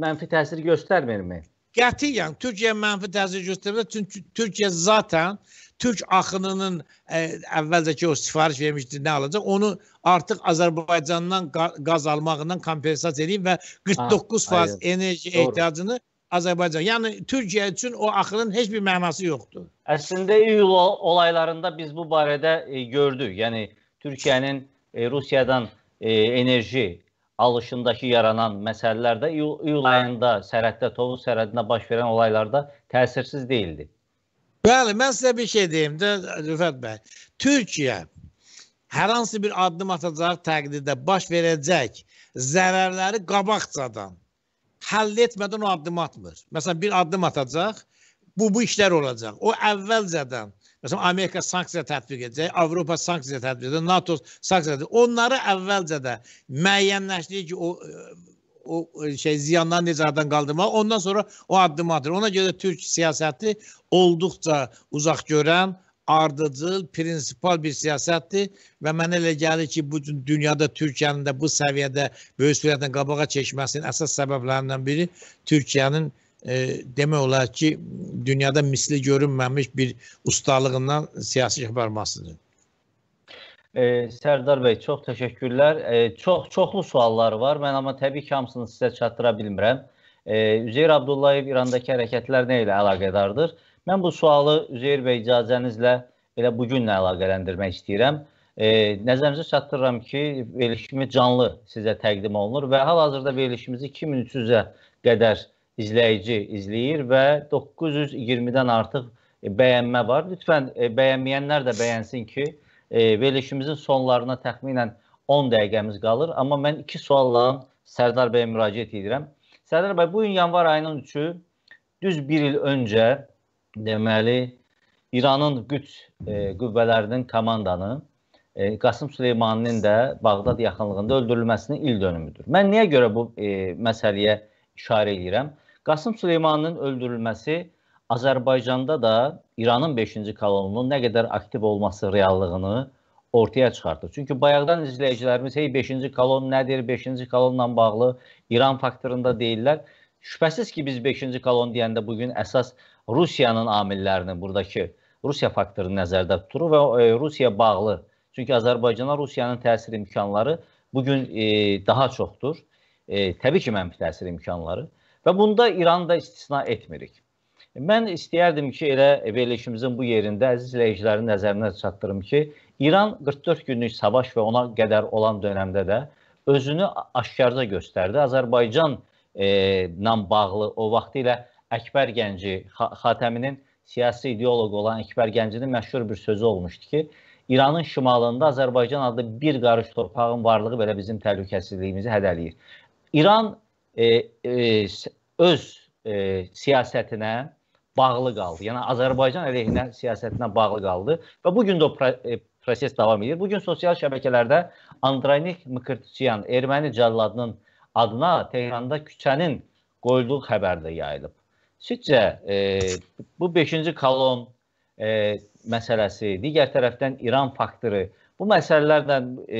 mənfi təsir göstərmirmi? Qətiyyən Türkiyə mənfi təsir göstərmir. Çünki Türkiyə zaten türk axınının ə, e, əvvəlcəki o sifariş vermişdi nə alacaq? Onu artıq Azərbaycandan qaz almaqla kompensasiya edib və 49% ah, enerji Doğru. ehtiyacını Azərbaycan. Yəni Türkiyə üçün o axırın heç bir mənası yoxdur. Əslində iyul olaylarında biz bu barədə e, gördük. Yəni Türkiyənin e, Rusiyadan e, enerji alışındakı yaranan məsələlərdə iyul, iyul ayında sərhəddə Tovuz sərhədində baş verən olaylarda təsirsiz değildi. Bəli, mən sizə bir şey deyim də Rüfət bəy. Türkiyə hər hansı bir addım atacağı təqdirdə baş verəcək zərərləri qabaqcadan həll etmədən o addım atmır. Məsələn, bir addım atacaq, bu bu işlər olacaq. O əvvəlcədən Məsələn, Amerika sanksiya tətbiq edəcək, Avropa sanksiya tətbiq edəcək, NATO sanksiya edəcək. Onları əvvəlcə də müəyyənləşdirir ki, o o e, şey ziyanlar nəzardan qaldırmaq, ondan sonra o addım atır. Ona görə Türk siyasəti olduqca uzaq görən, ardıcıl, prinsipal bir siyasətdir və mənə elə gəlir ki, bu gün dünyada Türkiyənin də bu səviyyədə böyük sürətlə qabağa çəkməsinin əsas səbəblərindən biri Türkiyənin e, demək olar ki, dünyada misli görünməmiş bir ustalığından siyasi şıxbarmasıdır. E, Sərdar bəy, çox təşəkkürlər. E, çox çoxlu suallar var. Mən amma təbii ki, hamısını sizə çatdıra bilmirəm. E, Üzeyir Abdullayev İrandakı hərəkətlər nə ilə əlaqədardır? Mən bu sualı Üzeyir bəy icazənizlə elə bu günlə əlaqələndirmək istəyirəm. E, nəzərinizə çatdırıram ki, verilişimiz canlı sizə təqdim olunur və hal-hazırda verilişimizi 2300-ə qədər izləyici izləyir və 920-dən artıq bəyənmə var. Lütfən e, bəyənməyənlər də bəyənsin ki, E, verilişimizin sonlarına təxminən 10 dəqiqəmiz qalır, amma mən iki sualla Sərdar bəyə müraciət edirəm. Sərdar bəy, bu gün yanvar ayının 3-ü düz 1 il öncə deməli İranın qüç e, qüvvələrinin komandanı e, Qasım Süleymaninin də Bağdad yaxınlığında öldürülməsinin il dönümüdür. Mən niyə görə bu e, məsələyə işarə edirəm? Qasım Süleymaninin öldürülməsi Azərbaycanda da İranın 5-ci kolonunun nə qədər aktiv olması reallığını ortaya çıxartır. Çünki bayaqdan izləyicilərimiz hey 5-ci kolon nədir, 5-ci kolonla bağlı İran faktorunda deyirlər. Şübhəsiz ki, biz 5-ci kolon deyəndə bu gün əsas Rusiyanın amillərini, burdakı Rusiya faktorunu nəzərdə tuturuq və e, Rusiya bağlı. Çünki Azərbaycana Rusiyanın təsir imkanları bu gün e, daha çoxdur. E, təbii ki, mənfi təsir imkanları və bunda İranı da istisna etmirik. Mən istəyərdim ki, elə verilişimizin bu yerində əziz izləyicilərin nəzərinə çatdırım ki, İran 44 günlük savaş və ona qədər olan dövrdə də özünü aşkarca göstərdi. Azərbaycan e, ilə bağlı o vaxtı ilə Əkbər Gənci Xatəminin siyasi ideoloq olan Əkbər Gəncinin məşhur bir sözü olmuşdu ki, İranın şimalında Azərbaycan adlı bir qarış torpağın varlığı belə bizim təhlükəsizliyimizi hədələyir. İran e, e, öz e, siyasətinə bağlı qaldı. Yəni Azərbaycan əleyhinə siyasətinə bağlı qaldı və bu gün də o e, proses davam edir. Bu gün sosial şəbəkələrdə Andranik Mkırtçyan erməni cəlladının adına Tehranda küçənin qoyulduğu xəbər də yayılıb. Sizcə e, bu 5-ci kolon e, məsələsi, digər tərəfdən İran faktoru bu məsələlərlə e,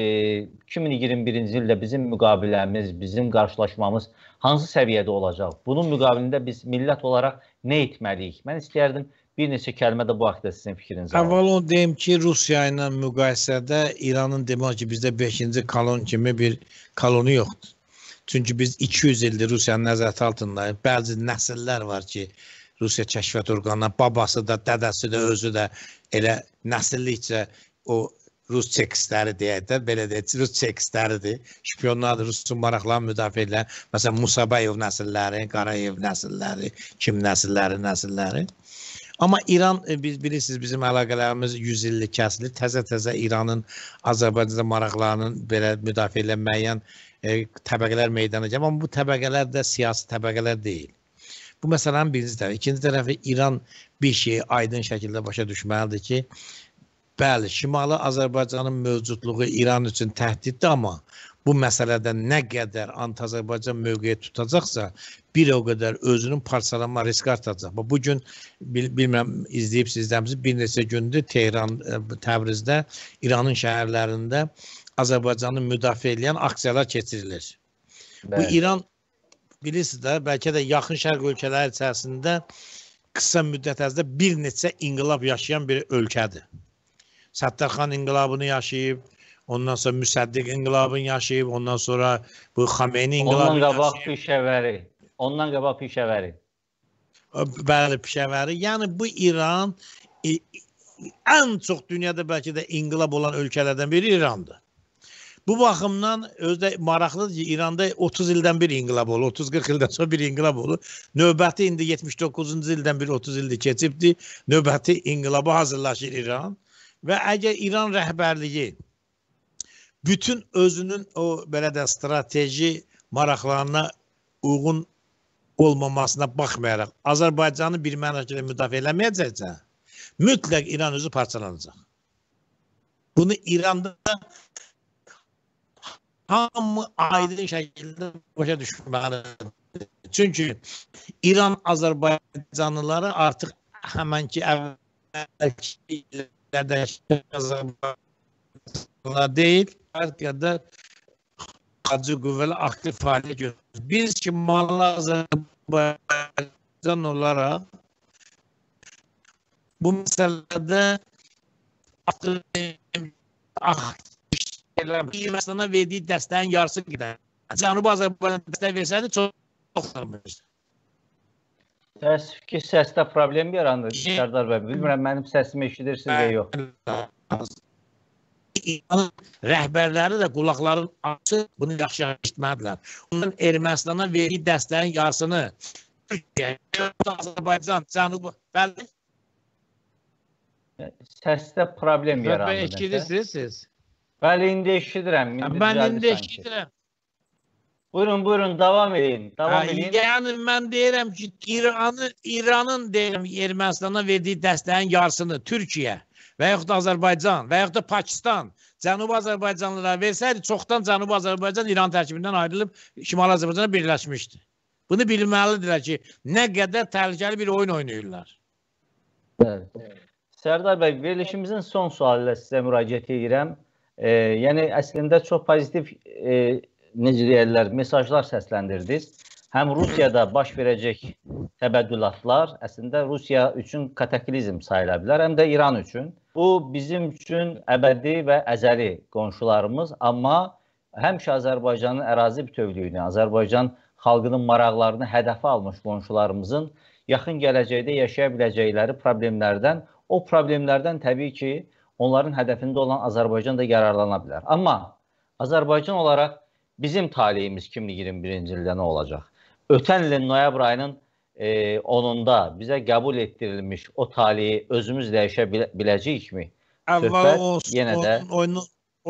2021-ci ildə bizim müqaviləmiz, bizim qarşılaşmamız hansı səviyyədə olacaq? Bunun müqabilində biz millət olaraq nə etməliyik? Mən istəyərdim bir neçə kəlmə də bu haqqda sizin fikrinizi alayım. Əvvəl onu deyim ki, Rusiya ilə müqayisədə İranın demək ki, bizdə 5-ci kolon kimi bir kolonu yoxdur. Çünki biz 200 ildir Rusiyanın nəzarəti altındayıq. Bəzi nəsillər var ki, Rusiya kəşfiyyat orqanına babası da, dədəsi də, özü də elə nəsillikcə o Rus çekistləri deyək də, belə deyək, Rus çekistləridir. Şpionlardır, Rusun maraqlarını müdafiə edən, məsələn, Musabayev nəsilləri, Qarayev nəsilləri, kim nəsilləri, nəsilləri. Amma İran e, biz bilirsiniz bizim əlaqələrimiz 100 illik kəsildi. Təzə-təzə İranın Azərbaycanla maraqlarının belə müdafiə edən müəyyən e, təbəqələr meydana gəlir. Amma bu təbəqələr də siyasi təbəqələr deyil. Bu məsələnin birinci tərəfi. İkinci tərəfi İran bir şeyi aydın şəkildə başa düşməlidir ki, Bəli, Şimali Azərbaycanın mövcudluğu İran üçün təhdiddir, amma bu məsələdə nə qədər Antazərbaycan mövqeyi tutacaqsa, bir o qədər özünün parçalanma riski artacaq. Bu gün bil, bilmirəm izləyibsizlərimiz bir neçə gündür Tehran, e, Təbrizdə, İranın şəhərlərində Azərbaycanı müdafiə edən aksiyalar keçirilir. Bəli. Bu İran bilirsiniz də, bəlkə də yaxın şərq ölkələri içərisində qısa müddət ərzində bir neçə inqilab yaşayan bir ölkədir. Səttarxan inqilabını yaşayıb, ondan sonra Müsəddiq inqilabını yaşayıb, ondan sonra bu Xameyni inqilabını yaşayıb. Ondan qabaq pişəvəri. Ondan qabaq pişəvəri. Bəli, pişəvəri. Yəni bu İran e, ən çox dünyada bəlkə də inqilab olan ölkələrdən biri İrandır. Bu baxımdan özdə maraqlıdır ki, İranda 30 ildən bir inqilab olur, 30-40 ildən sonra bir inqilab olur. Növbəti indi 79-cu ildən bir 30 ildir keçibdi. Növbəti inqilaba hazırlaşır İran və əgər İran rəhbərliyi bütün özünün o belə də strateji maraqlarına uyğun olmamasına baxmayaraq Azərbaycanı bir mənasıyla müdafiə eləməyəcəksə, mütləq İran özü parçalanacaq. Bunu İranda hamı aydın şəkildə başa düşməlidir. Çünki İran Azərbaycanlıları artıq həmən ki əvvəlki Azərbaycanla deyil, hər qədər xarici qüvvəli aktiv fəaliyyət göstərir. Biz Şimali Azərbaycan olaraq bu məsələdə aktiv Ermənistan'a verdiyi dəstəyin yarısı gedər. Cənubi Azərbaycan dəstək versəydi çox olmamışdı. Təəssüf ki, səsdə problem yaranır Sərdar bəy. Bilmirəm mənim səsimi eşidirsiniz ya yox. Rəhbərləri də qulaqların açı bunu yaxşı eşitməlidirlər. Onların Ermənistana verdiyi dəstəyin yarısını Azərbaycan cənubu bəli səsdə problem yaranır. Bəli, eşidirsiniz siz? Bəli, indi eşidirəm. İndi mən indi eşidirəm. Buyurun buyurun devam edin. Devam edin. Yəni mən deyirəm ki, İranı İranın deyirəm Ermənistana verdiyi dəstəyin yarısını Türkiyə və yaxud da Azərbaycan və yaxud da Pakistan Cənubi Azərbaycanlılara versəydi, çoxdan Cənubi Azərbaycan İran tərkibindən ayrılıb Şimali Azərbaycana birləşmişdi. Bunu bilməlidirlər ki, nə qədər təhlükəli bir oyun oynayırlar. Bəli. Sərdar bəy, verilişimizin son sualı ilə sizə müraciət edirəm. E, yəni əslində çox pozitiv e, necə deyirlər, mesajlar səsləndirdiniz. Həm Rusiyada baş verəcək təbəddülatlar əslində Rusiya üçün kataklizm sayıla bilər, həm də İran üçün. Bu bizim üçün əbədi və əzəli qonşularımız, amma həmişə Azərbaycanın ərazi bütövlüyünü, Azərbaycan xalqının maraqlarını hədəfə almış qonşularımızın yaxın gələcəkdə yaşaya biləcəkləri problemlərdən, o problemlərdən təbii ki, onların hədəfində olan Azərbaycan da yararlana bilər. Amma Azərbaycan olaraq bizim talihimiz kimliğinin birinci ildə nə olacaq? Ötən ilin noyabr ayının e, 10-da bizə qəbul etdirilmiş o talihi özümüz dəyişə bil biləcəyikmi? Əvvəl o, yenə də onun,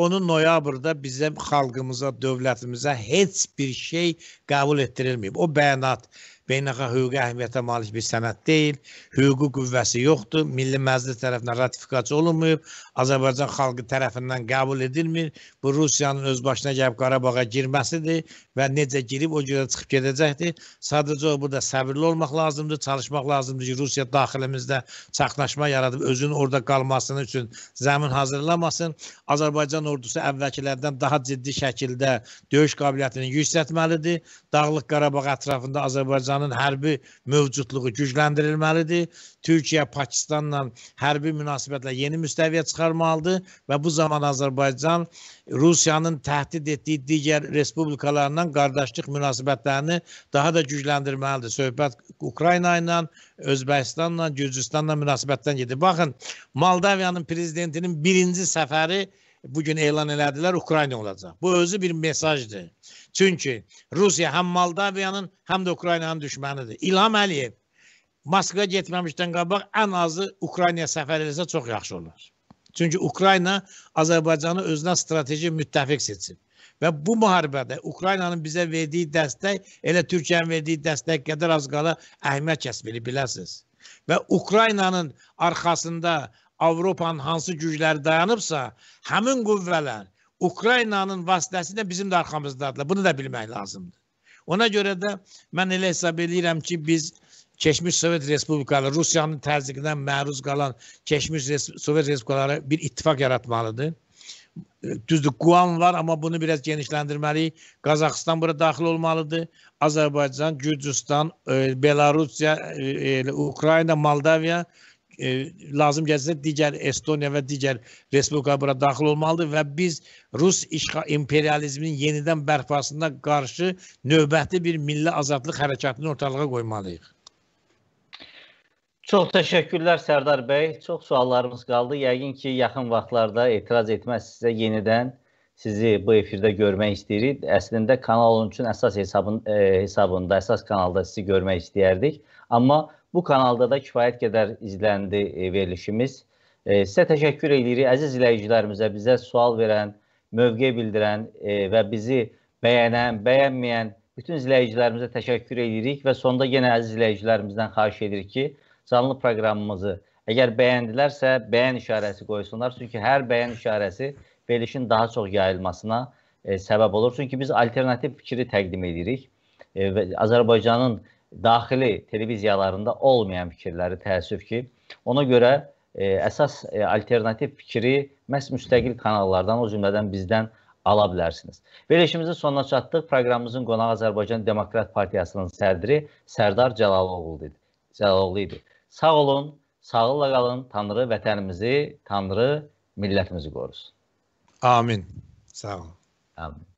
onun noyabrda bizim xalqımıza, dövlətimizə heç bir şey qəbul etdirilməyib. O bəyanat beynəlxalq hüquqi əhəmiyyətə malik bir sənəd deyil. Hüquqi qüvvəsi yoxdur. Milli Məclis tərəfindən ratifikasiya olunmayıb. Azərbaycan xalqı tərəfindən qəbul edilmir. Bu Rusiyanın öz başına gəlib Qarabağa girməsidir və necə girib o görə çıxıb gedəcəkdir. Sadəcə burada səbirli olmaq lazımdır, çalışmaq lazımdır ki, Rusiya daxilimizdə çaxnaşma yaradıb özünün orada qalmasını üçün zəmin hazırlamasın. Azərbaycan ordusu əvvəlkilərdən daha ciddi şəkildə döyüş qabiliyyətini yüksəltməlidir. Dağlıq Qarabağ ətrafında Azərbaycanın hərbi mövcudluğu gücləndirilməlidir. Türkiyə Pakistanla hərbi münasibətlə yeni müstəviyə çıxarmalıdır və bu zaman Azərbaycan Rusiyanın təhdid etdiyi digər respublikalarla qardaşlıq münasibətlərini daha da gücləndirməlidir. Söhbət Ukrayna ilə, Özbəkistanla, Gürcüstanla münasibətdən gedir. Baxın, Moldaviyanın prezidentinin birinci səfəri bu gün elan elədilər Ukrayna olacaq. Bu özü bir mesajdır. Çünki Rusiya həm Moldaviyanın, həm də Ukraynanın düşmənidir. İlham Əliyev Moskva getməmişdən qabaq ən azı Ukraynaya səfər eləsə çox yaxşı olar. Çünki Ukrayna Azərbaycanı özünə strateji müttəfiq seçib. Və bu müharibədə Ukraynanın bizə verdiyi dəstək elə Türkiyənin verdiyi dəstək qədər az qala əhəmiyyət kəsb edir, biləsiniz. Və Ukraynanın arxasında Avropanın hansı gücləri dayanıbsa, həmin qüvvələr Ukraynanın vasitəsilə bizim də arxamızdadırlar. Bunu da bilmək lazımdır. Ona görə də mən elə hesab edirəm ki, biz keçmiş Sovet respublikaları Rusiyanın təzyiqindən məruz qalan keçmiş res Sovet respublikaları bir ittifaq yaratmalıdır. E, düzdür, Guam var, amma bunu biraz genişləndirməliyik. Qazaxıstan bura daxil olmalıdır. Azərbaycan, Gürcüstan, e, Belarusiya, e, e Ukrayna, Moldaviya e, lazım gəlsə digər Estoniya və digər respublika bura daxil olmalıdır və biz Rus işğal imperializminin yenidən bərpasına qarşı növbəti bir milli azadlıq hərəkatını ortalığa qoymalıyıq. Çox təşəkkürlər Sərdar bəy. Çox suallarımız qaldı. Yəqin ki, yaxın vaxtlarda etiraz etməz sizə yenidən sizi bu efirdə görmək istəyirik. Əslində kanal onun üçün əsas hesabın e, hesabında, əsas kanalda sizi görmək istəyərdik. Amma bu kanalda da kifayət qədər izləndi e, verilişimiz. E, sizə təşəkkür edirik əziz izləyicilərimizə, bizə sual verən, mövqe bildirən e, və bizi bəyənən, bəyənməyən bütün izləyicilərimizə təşəkkür edirik və sonda yenə əziz izləyicilərimizdən xahiş edirik ki, canlı proqramımızı əgər bəyəndilərsə, bəyən işarəsi qoysunlar. Çünki hər bəyən işarəsi verilişin daha çox yayılmasına e, səbəb olur. Çünki biz alternativ fikri təqdim edirik. E, və Azərbaycanın daxili televiziyalarında olmayan fikirləri təəssüf ki, ona görə e, əsas e, alternativ fikri məhz müstəqil kanallardan, o cümlədən bizdən ala bilərsiniz. Verilişimizin sonuna çatdıq. Proqramımızın qonağı Azərbaycan Demokrat Partiyasının sədri Sərdar Cəlaloğlu idi. Cəlaloğlu idi. Sağ olun, sağlıqla qalın. Tanrı vətənimizi, Tanrı millətimizi qorusun. Amin. Sağ olun. Amin.